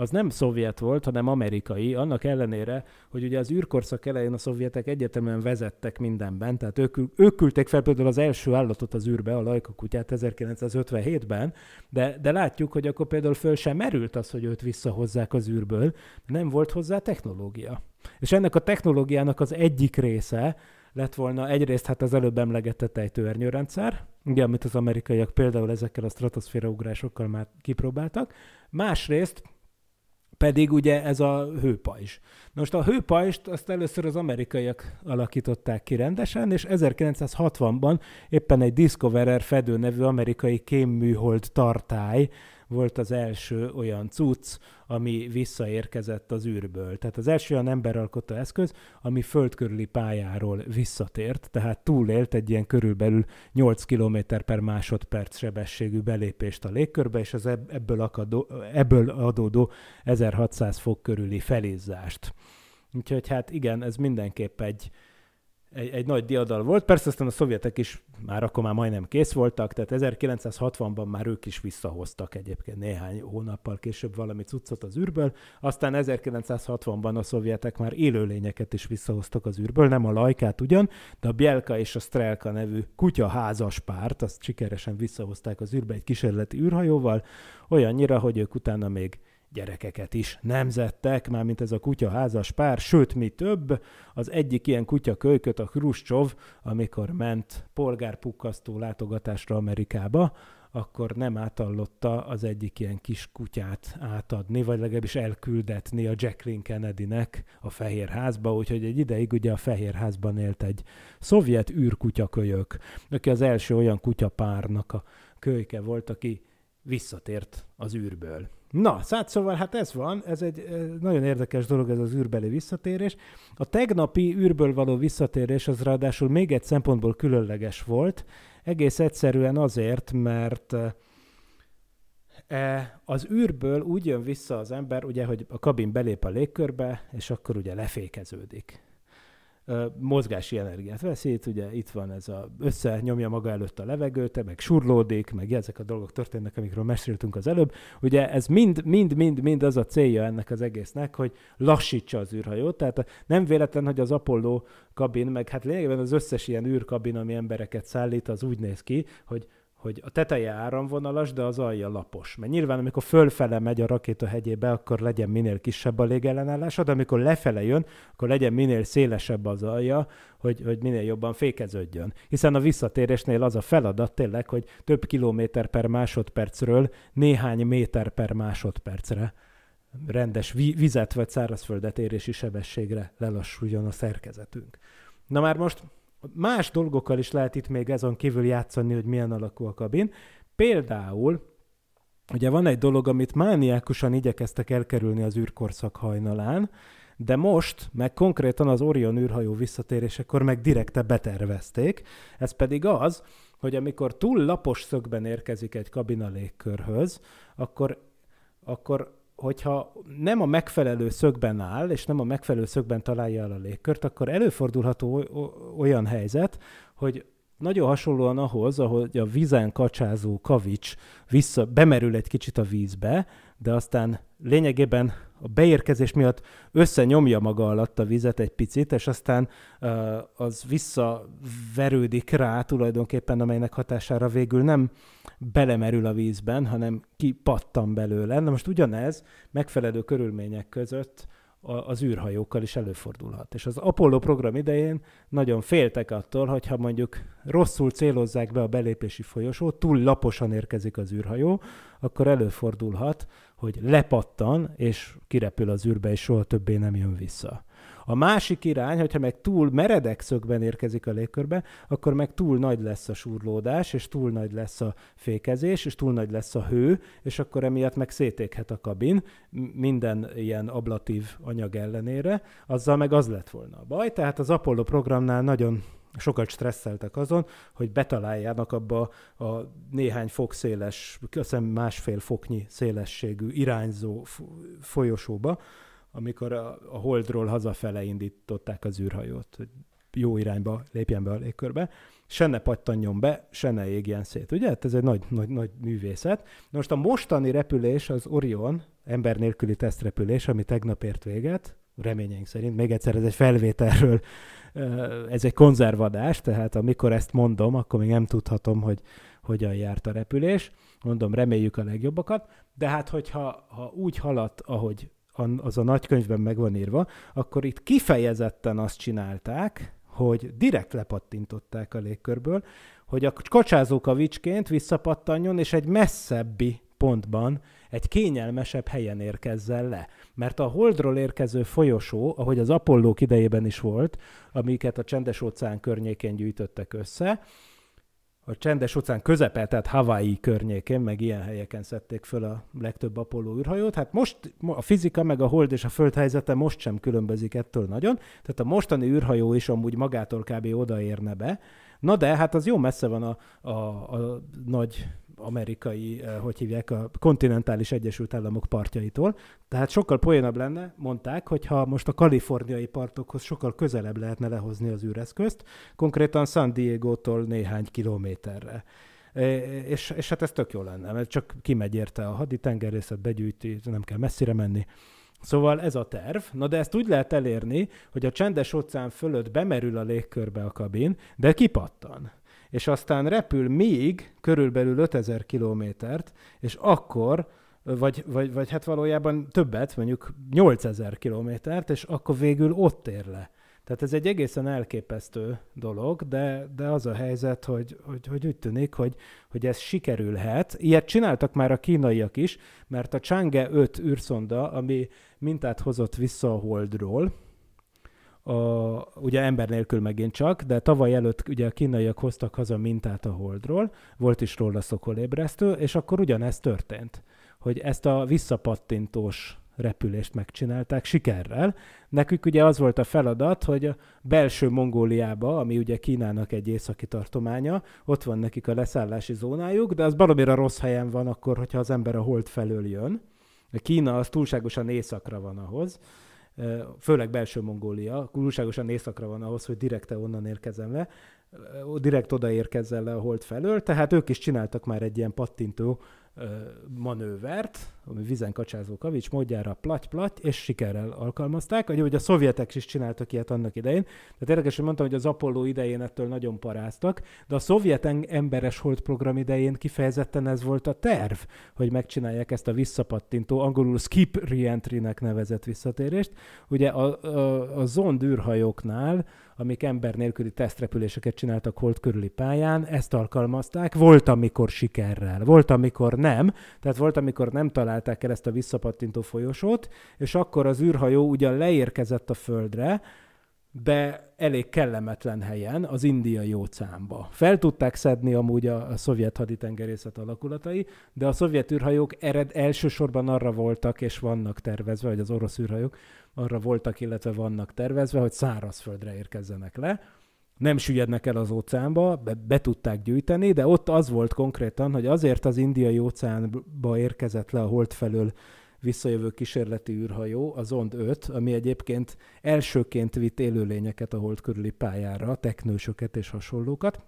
az nem szovjet volt, hanem amerikai, annak ellenére, hogy ugye az űrkorszak elején a szovjetek egyetemen vezettek mindenben, tehát ők, ők küldték fel például az első állatot az űrbe, a Lajka kutyát 1957-ben, de, de látjuk, hogy akkor például föl sem merült az, hogy őt visszahozzák az űrből, nem volt hozzá technológia. És ennek a technológiának az egyik része, lett volna egyrészt hát az előbb emlegetett ejtőernyőrendszer, ugye, amit az amerikaiak például ezekkel a stratoszféraugrásokkal már kipróbáltak, másrészt pedig ugye ez a hőpajzs. Most a hőpajst azt először az amerikaiak alakították ki rendesen, és 1960-ban éppen egy Discoverer fedő nevű amerikai kémműhold tartály volt az első olyan cucc, ami visszaérkezett az űrből. Tehát az első olyan emberalkotta eszköz, ami földkörüli pályáról visszatért, tehát túlélt egy ilyen körülbelül 8 km per másodperc sebességű belépést a légkörbe, és az ebből, akadó, ebből adódó 1600 fok körüli felizzást. Úgyhogy hát igen, ez mindenképp egy, egy, egy nagy diadal volt. Persze aztán a szovjetek is már akkor már majdnem kész voltak, tehát 1960-ban már ők is visszahoztak egyébként néhány hónappal később valami cuccot az űrből, aztán 1960-ban a szovjetek már élőlényeket is visszahoztak az űrből, nem a lajkát ugyan, de a Bielka és a Strelka nevű kutyaházas párt, azt sikeresen visszahozták az űrbe egy kísérleti űrhajóval, olyannyira, hogy ők utána még gyerekeket is nemzettek, mármint ez a kutyaházas pár, sőt, mi több, az egyik ilyen kutyakölyköt a Khrushchev, amikor ment polgárpukkasztó látogatásra Amerikába, akkor nem átallotta az egyik ilyen kis kutyát átadni, vagy legalábbis elküldetni a Jacqueline Kennedynek a Fehér Házba, úgyhogy egy ideig ugye a Fehér Házban élt egy szovjet űrkutyakölyök, aki az első olyan kutyapárnak a kölyke volt, aki visszatért az űrből. Na, szát szóval hát ez van, ez egy eh, nagyon érdekes dolog ez az űrbeli visszatérés. A tegnapi űrből való visszatérés az ráadásul még egy szempontból különleges volt, egész egyszerűen azért, mert eh, e, az űrből úgy jön vissza az ember, ugye, hogy a kabin belép a légkörbe, és akkor ugye lefékeződik mozgási energiát veszít, ugye itt van ez a, össze nyomja maga előtt a levegőt, meg surlódik, meg ezek a dolgok történnek, amikről meséltünk az előbb. Ugye ez mind, mind, mind, mind az a célja ennek az egésznek, hogy lassítsa az űrhajót, tehát nem véletlen, hogy az Apollo kabin, meg hát lényegében az összes ilyen űrkabin, ami embereket szállít, az úgy néz ki, hogy hogy a teteje áramvonalas, de az alja lapos. Mert nyilván, amikor fölfele megy a rakéta hegyébe, akkor legyen minél kisebb a légellenállása, de amikor lefele jön, akkor legyen minél szélesebb az alja, hogy, hogy minél jobban fékeződjön. Hiszen a visszatérésnél az a feladat tényleg, hogy több kilométer per másodpercről néhány méter per másodpercre rendes vizet vagy szárazföldet érési sebességre lelassuljon a szerkezetünk. Na már most Más dolgokkal is lehet itt még ezen kívül játszani, hogy milyen alakú a kabin. Például, ugye van egy dolog, amit mániákusan igyekeztek elkerülni az űrkorszak hajnalán, de most, meg konkrétan az Orion űrhajó visszatérésekor meg direkte betervezték, ez pedig az, hogy amikor túl lapos szögben érkezik egy kabina légkörhöz, akkor, akkor hogyha nem a megfelelő szögben áll, és nem a megfelelő szögben találja el a légkört, akkor előfordulható olyan helyzet, hogy nagyon hasonlóan ahhoz, ahogy a vízen kacsázó kavics vissza, bemerül egy kicsit a vízbe, de aztán lényegében a beérkezés miatt összenyomja maga alatt a vizet egy picit, és aztán az visszaverődik rá tulajdonképpen, amelynek hatására végül nem belemerül a vízben, hanem kipattan belőle. Na most ugyanez megfelelő körülmények között az űrhajókkal is előfordulhat. És az Apollo program idején nagyon féltek attól, hogyha mondjuk rosszul célozzák be a belépési folyosót, túl laposan érkezik az űrhajó, akkor előfordulhat, hogy lepattan, és kirepül az űrbe, és soha többé nem jön vissza. A másik irány, hogyha meg túl meredek szögben érkezik a légkörbe, akkor meg túl nagy lesz a súrlódás, és túl nagy lesz a fékezés, és túl nagy lesz a hő, és akkor emiatt meg szétéghet a kabin minden ilyen ablatív anyag ellenére, azzal meg az lett volna a baj. Tehát az Apollo programnál nagyon sokat stresszeltek azon, hogy betaláljának abba a néhány fok széles, azt másfél foknyi szélességű irányzó folyosóba, amikor a, a Holdról hazafele indították az űrhajót, hogy jó irányba lépjen be a légkörbe, se ne pattanjon be, se ne égjen szét. Ugye? Hát ez egy nagy, nagy, nagy művészet. Most a mostani repülés, az Orion, ember nélküli tesztrepülés, ami tegnap ért véget, reményeink szerint, még egyszer ez egy felvételről, ez egy konzervadás, tehát amikor ezt mondom, akkor még nem tudhatom, hogy hogyan járt a repülés. Mondom, reméljük a legjobbakat, de hát hogyha ha úgy haladt, ahogy az a nagykönyvben meg van írva, akkor itt kifejezetten azt csinálták, hogy direkt lepattintották a légkörből, hogy a a kavicsként visszapattanjon, és egy messzebbi pontban, egy kényelmesebb helyen érkezzen le. Mert a holdról érkező folyosó, ahogy az Apollók idejében is volt, amiket a csendes óceán környékén gyűjtöttek össze, a csendes óceán közepe, tehát Hawaii környékén, meg ilyen helyeken szedték föl a legtöbb Apollo űrhajót. Hát most a fizika, meg a hold és a föld helyzete most sem különbözik ettől nagyon, tehát a mostani űrhajó is amúgy magától kb. odaérne be. Na de, hát az jó messze van a, a, a nagy amerikai, eh, hogy hívják, a kontinentális Egyesült Államok partjaitól. Tehát sokkal poénabb lenne, mondták, hogyha most a kaliforniai partokhoz sokkal közelebb lehetne lehozni az űreszközt, konkrétan San Diego-tól néhány kilométerre. E, és, és hát ez tök jó lenne, mert csak kimegy érte a haditengerészet, begyűjti, nem kell messzire menni. Szóval ez a terv. Na de ezt úgy lehet elérni, hogy a csendes óceán fölött bemerül a légkörbe a kabin, de kipattan és aztán repül még körülbelül 5000 kilométert, és akkor vagy, vagy, vagy hát valójában többet, mondjuk 8000 kilométert, és akkor végül ott ér le. Tehát ez egy egészen elképesztő dolog, de, de az a helyzet, hogy, hogy, hogy úgy tűnik, hogy, hogy ez sikerülhet. Ilyet csináltak már a kínaiak is, mert a Chang'e 5 űrszonda, ami mintát hozott vissza a Holdról, a, ugye ember nélkül megint csak, de tavaly előtt ugye a kínaiak hoztak haza mintát a Holdról, volt is róla szokolébresztő, és akkor ugyanez történt, hogy ezt a visszapattintós repülést megcsinálták sikerrel. Nekük ugye az volt a feladat, hogy a belső Mongóliába, ami ugye Kínának egy északi tartománya, ott van nekik a leszállási zónájuk, de az baromira rossz helyen van akkor, hogyha az ember a hold felől jön. A Kína az túlságosan északra van ahhoz, főleg belső Mongólia, túlságosan északra van ahhoz, hogy direkte onnan érkezem le, direkt oda érkezzen le a hold felől, tehát ők is csináltak már egy ilyen pattintó manővert, ami vizen kacsázó kavics módjára platy-platy, és sikerrel alkalmazták. Ugye, hogy a szovjetek is csináltak ilyet annak idején. Tehát érdekes, hogy mondtam, hogy az Apollo idején ettől nagyon paráztak, de a szovjet emberes holdprogram idején kifejezetten ez volt a terv, hogy megcsinálják ezt a visszapattintó, angolul skip reentry-nek nevezett visszatérést. Ugye a, a, a zond űrhajóknál amik ember nélküli tesztrepüléseket csináltak hold körüli pályán, ezt alkalmazták, volt amikor sikerrel, volt amikor nem, tehát volt amikor nem találták el ezt a visszapattintó folyosót, és akkor az űrhajó ugyan leérkezett a földre, de elég kellemetlen helyen, az indiai óceánba. Fel tudták szedni amúgy a, a szovjet haditengerészet alakulatai, de a szovjet űrhajók ered elsősorban arra voltak és vannak tervezve, vagy az orosz űrhajók arra voltak, illetve vannak tervezve, hogy szárazföldre érkezzenek le. Nem süllyednek el az óceánba, be, be tudták gyűjteni, de ott az volt konkrétan, hogy azért az indiai óceánba érkezett le a hold felől visszajövő kísérleti űrhajó, az OND 5, ami egyébként elsőként vitt élőlényeket a hold körüli pályára, teknősöket és hasonlókat.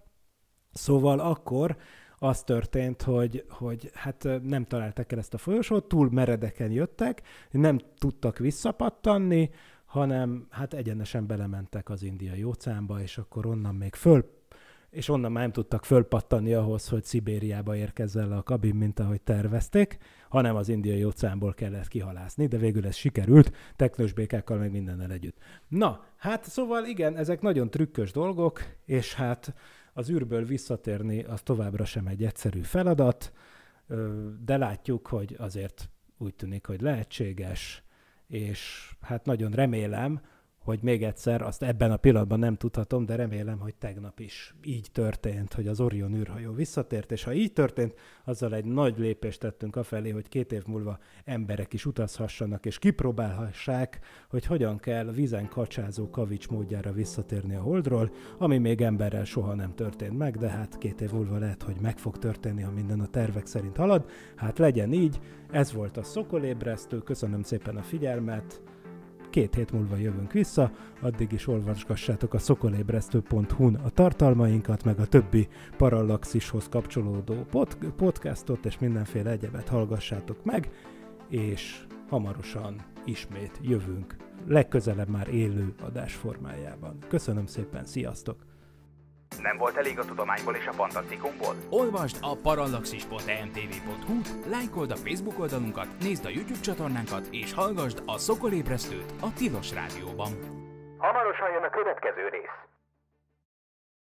Szóval akkor az történt, hogy, hogy hát nem találtak el ezt a folyosót, túl meredeken jöttek, nem tudtak visszapattanni, hanem hát egyenesen belementek az indiai óceánba, és akkor onnan még föl és onnan már nem tudtak fölpattanni ahhoz, hogy Szibériába érkezzen a kabin, mint ahogy tervezték, hanem az indiai óceánból kellett kihalászni, de végül ez sikerült, teknős békákkal meg mindennel együtt. Na, hát szóval igen, ezek nagyon trükkös dolgok, és hát az űrből visszatérni az továbbra sem egy egyszerű feladat, de látjuk, hogy azért úgy tűnik, hogy lehetséges, és hát nagyon remélem, hogy még egyszer, azt ebben a pillanatban nem tudhatom, de remélem, hogy tegnap is így történt, hogy az Orion űrhajó visszatért, és ha így történt, azzal egy nagy lépést tettünk afelé, hogy két év múlva emberek is utazhassanak, és kipróbálhassák, hogy hogyan kell vízen kacsázó kavics módjára visszatérni a Holdról, ami még emberrel soha nem történt meg, de hát két év múlva lehet, hogy meg fog történni, ha minden a tervek szerint halad. Hát legyen így, ez volt a Szokolébresztő, köszönöm szépen a figyelmet, Két hét múlva jövünk vissza, addig is olvasgassátok a szokolébresztő.hu-n a tartalmainkat, meg a többi Parallaxishoz kapcsolódó pod- podcastot és mindenféle egyebet hallgassátok meg, és hamarosan ismét jövünk legközelebb már élő adás formájában. Köszönöm szépen, sziasztok! Nem volt elég a tudományból és a fantasztikumból? Olvasd a parallaxis.emtv.hu, lájkold a Facebook oldalunkat, nézd a YouTube csatornánkat, és hallgassd a Szokolébresztőt a Tilos Rádióban. Hamarosan jön a következő rész.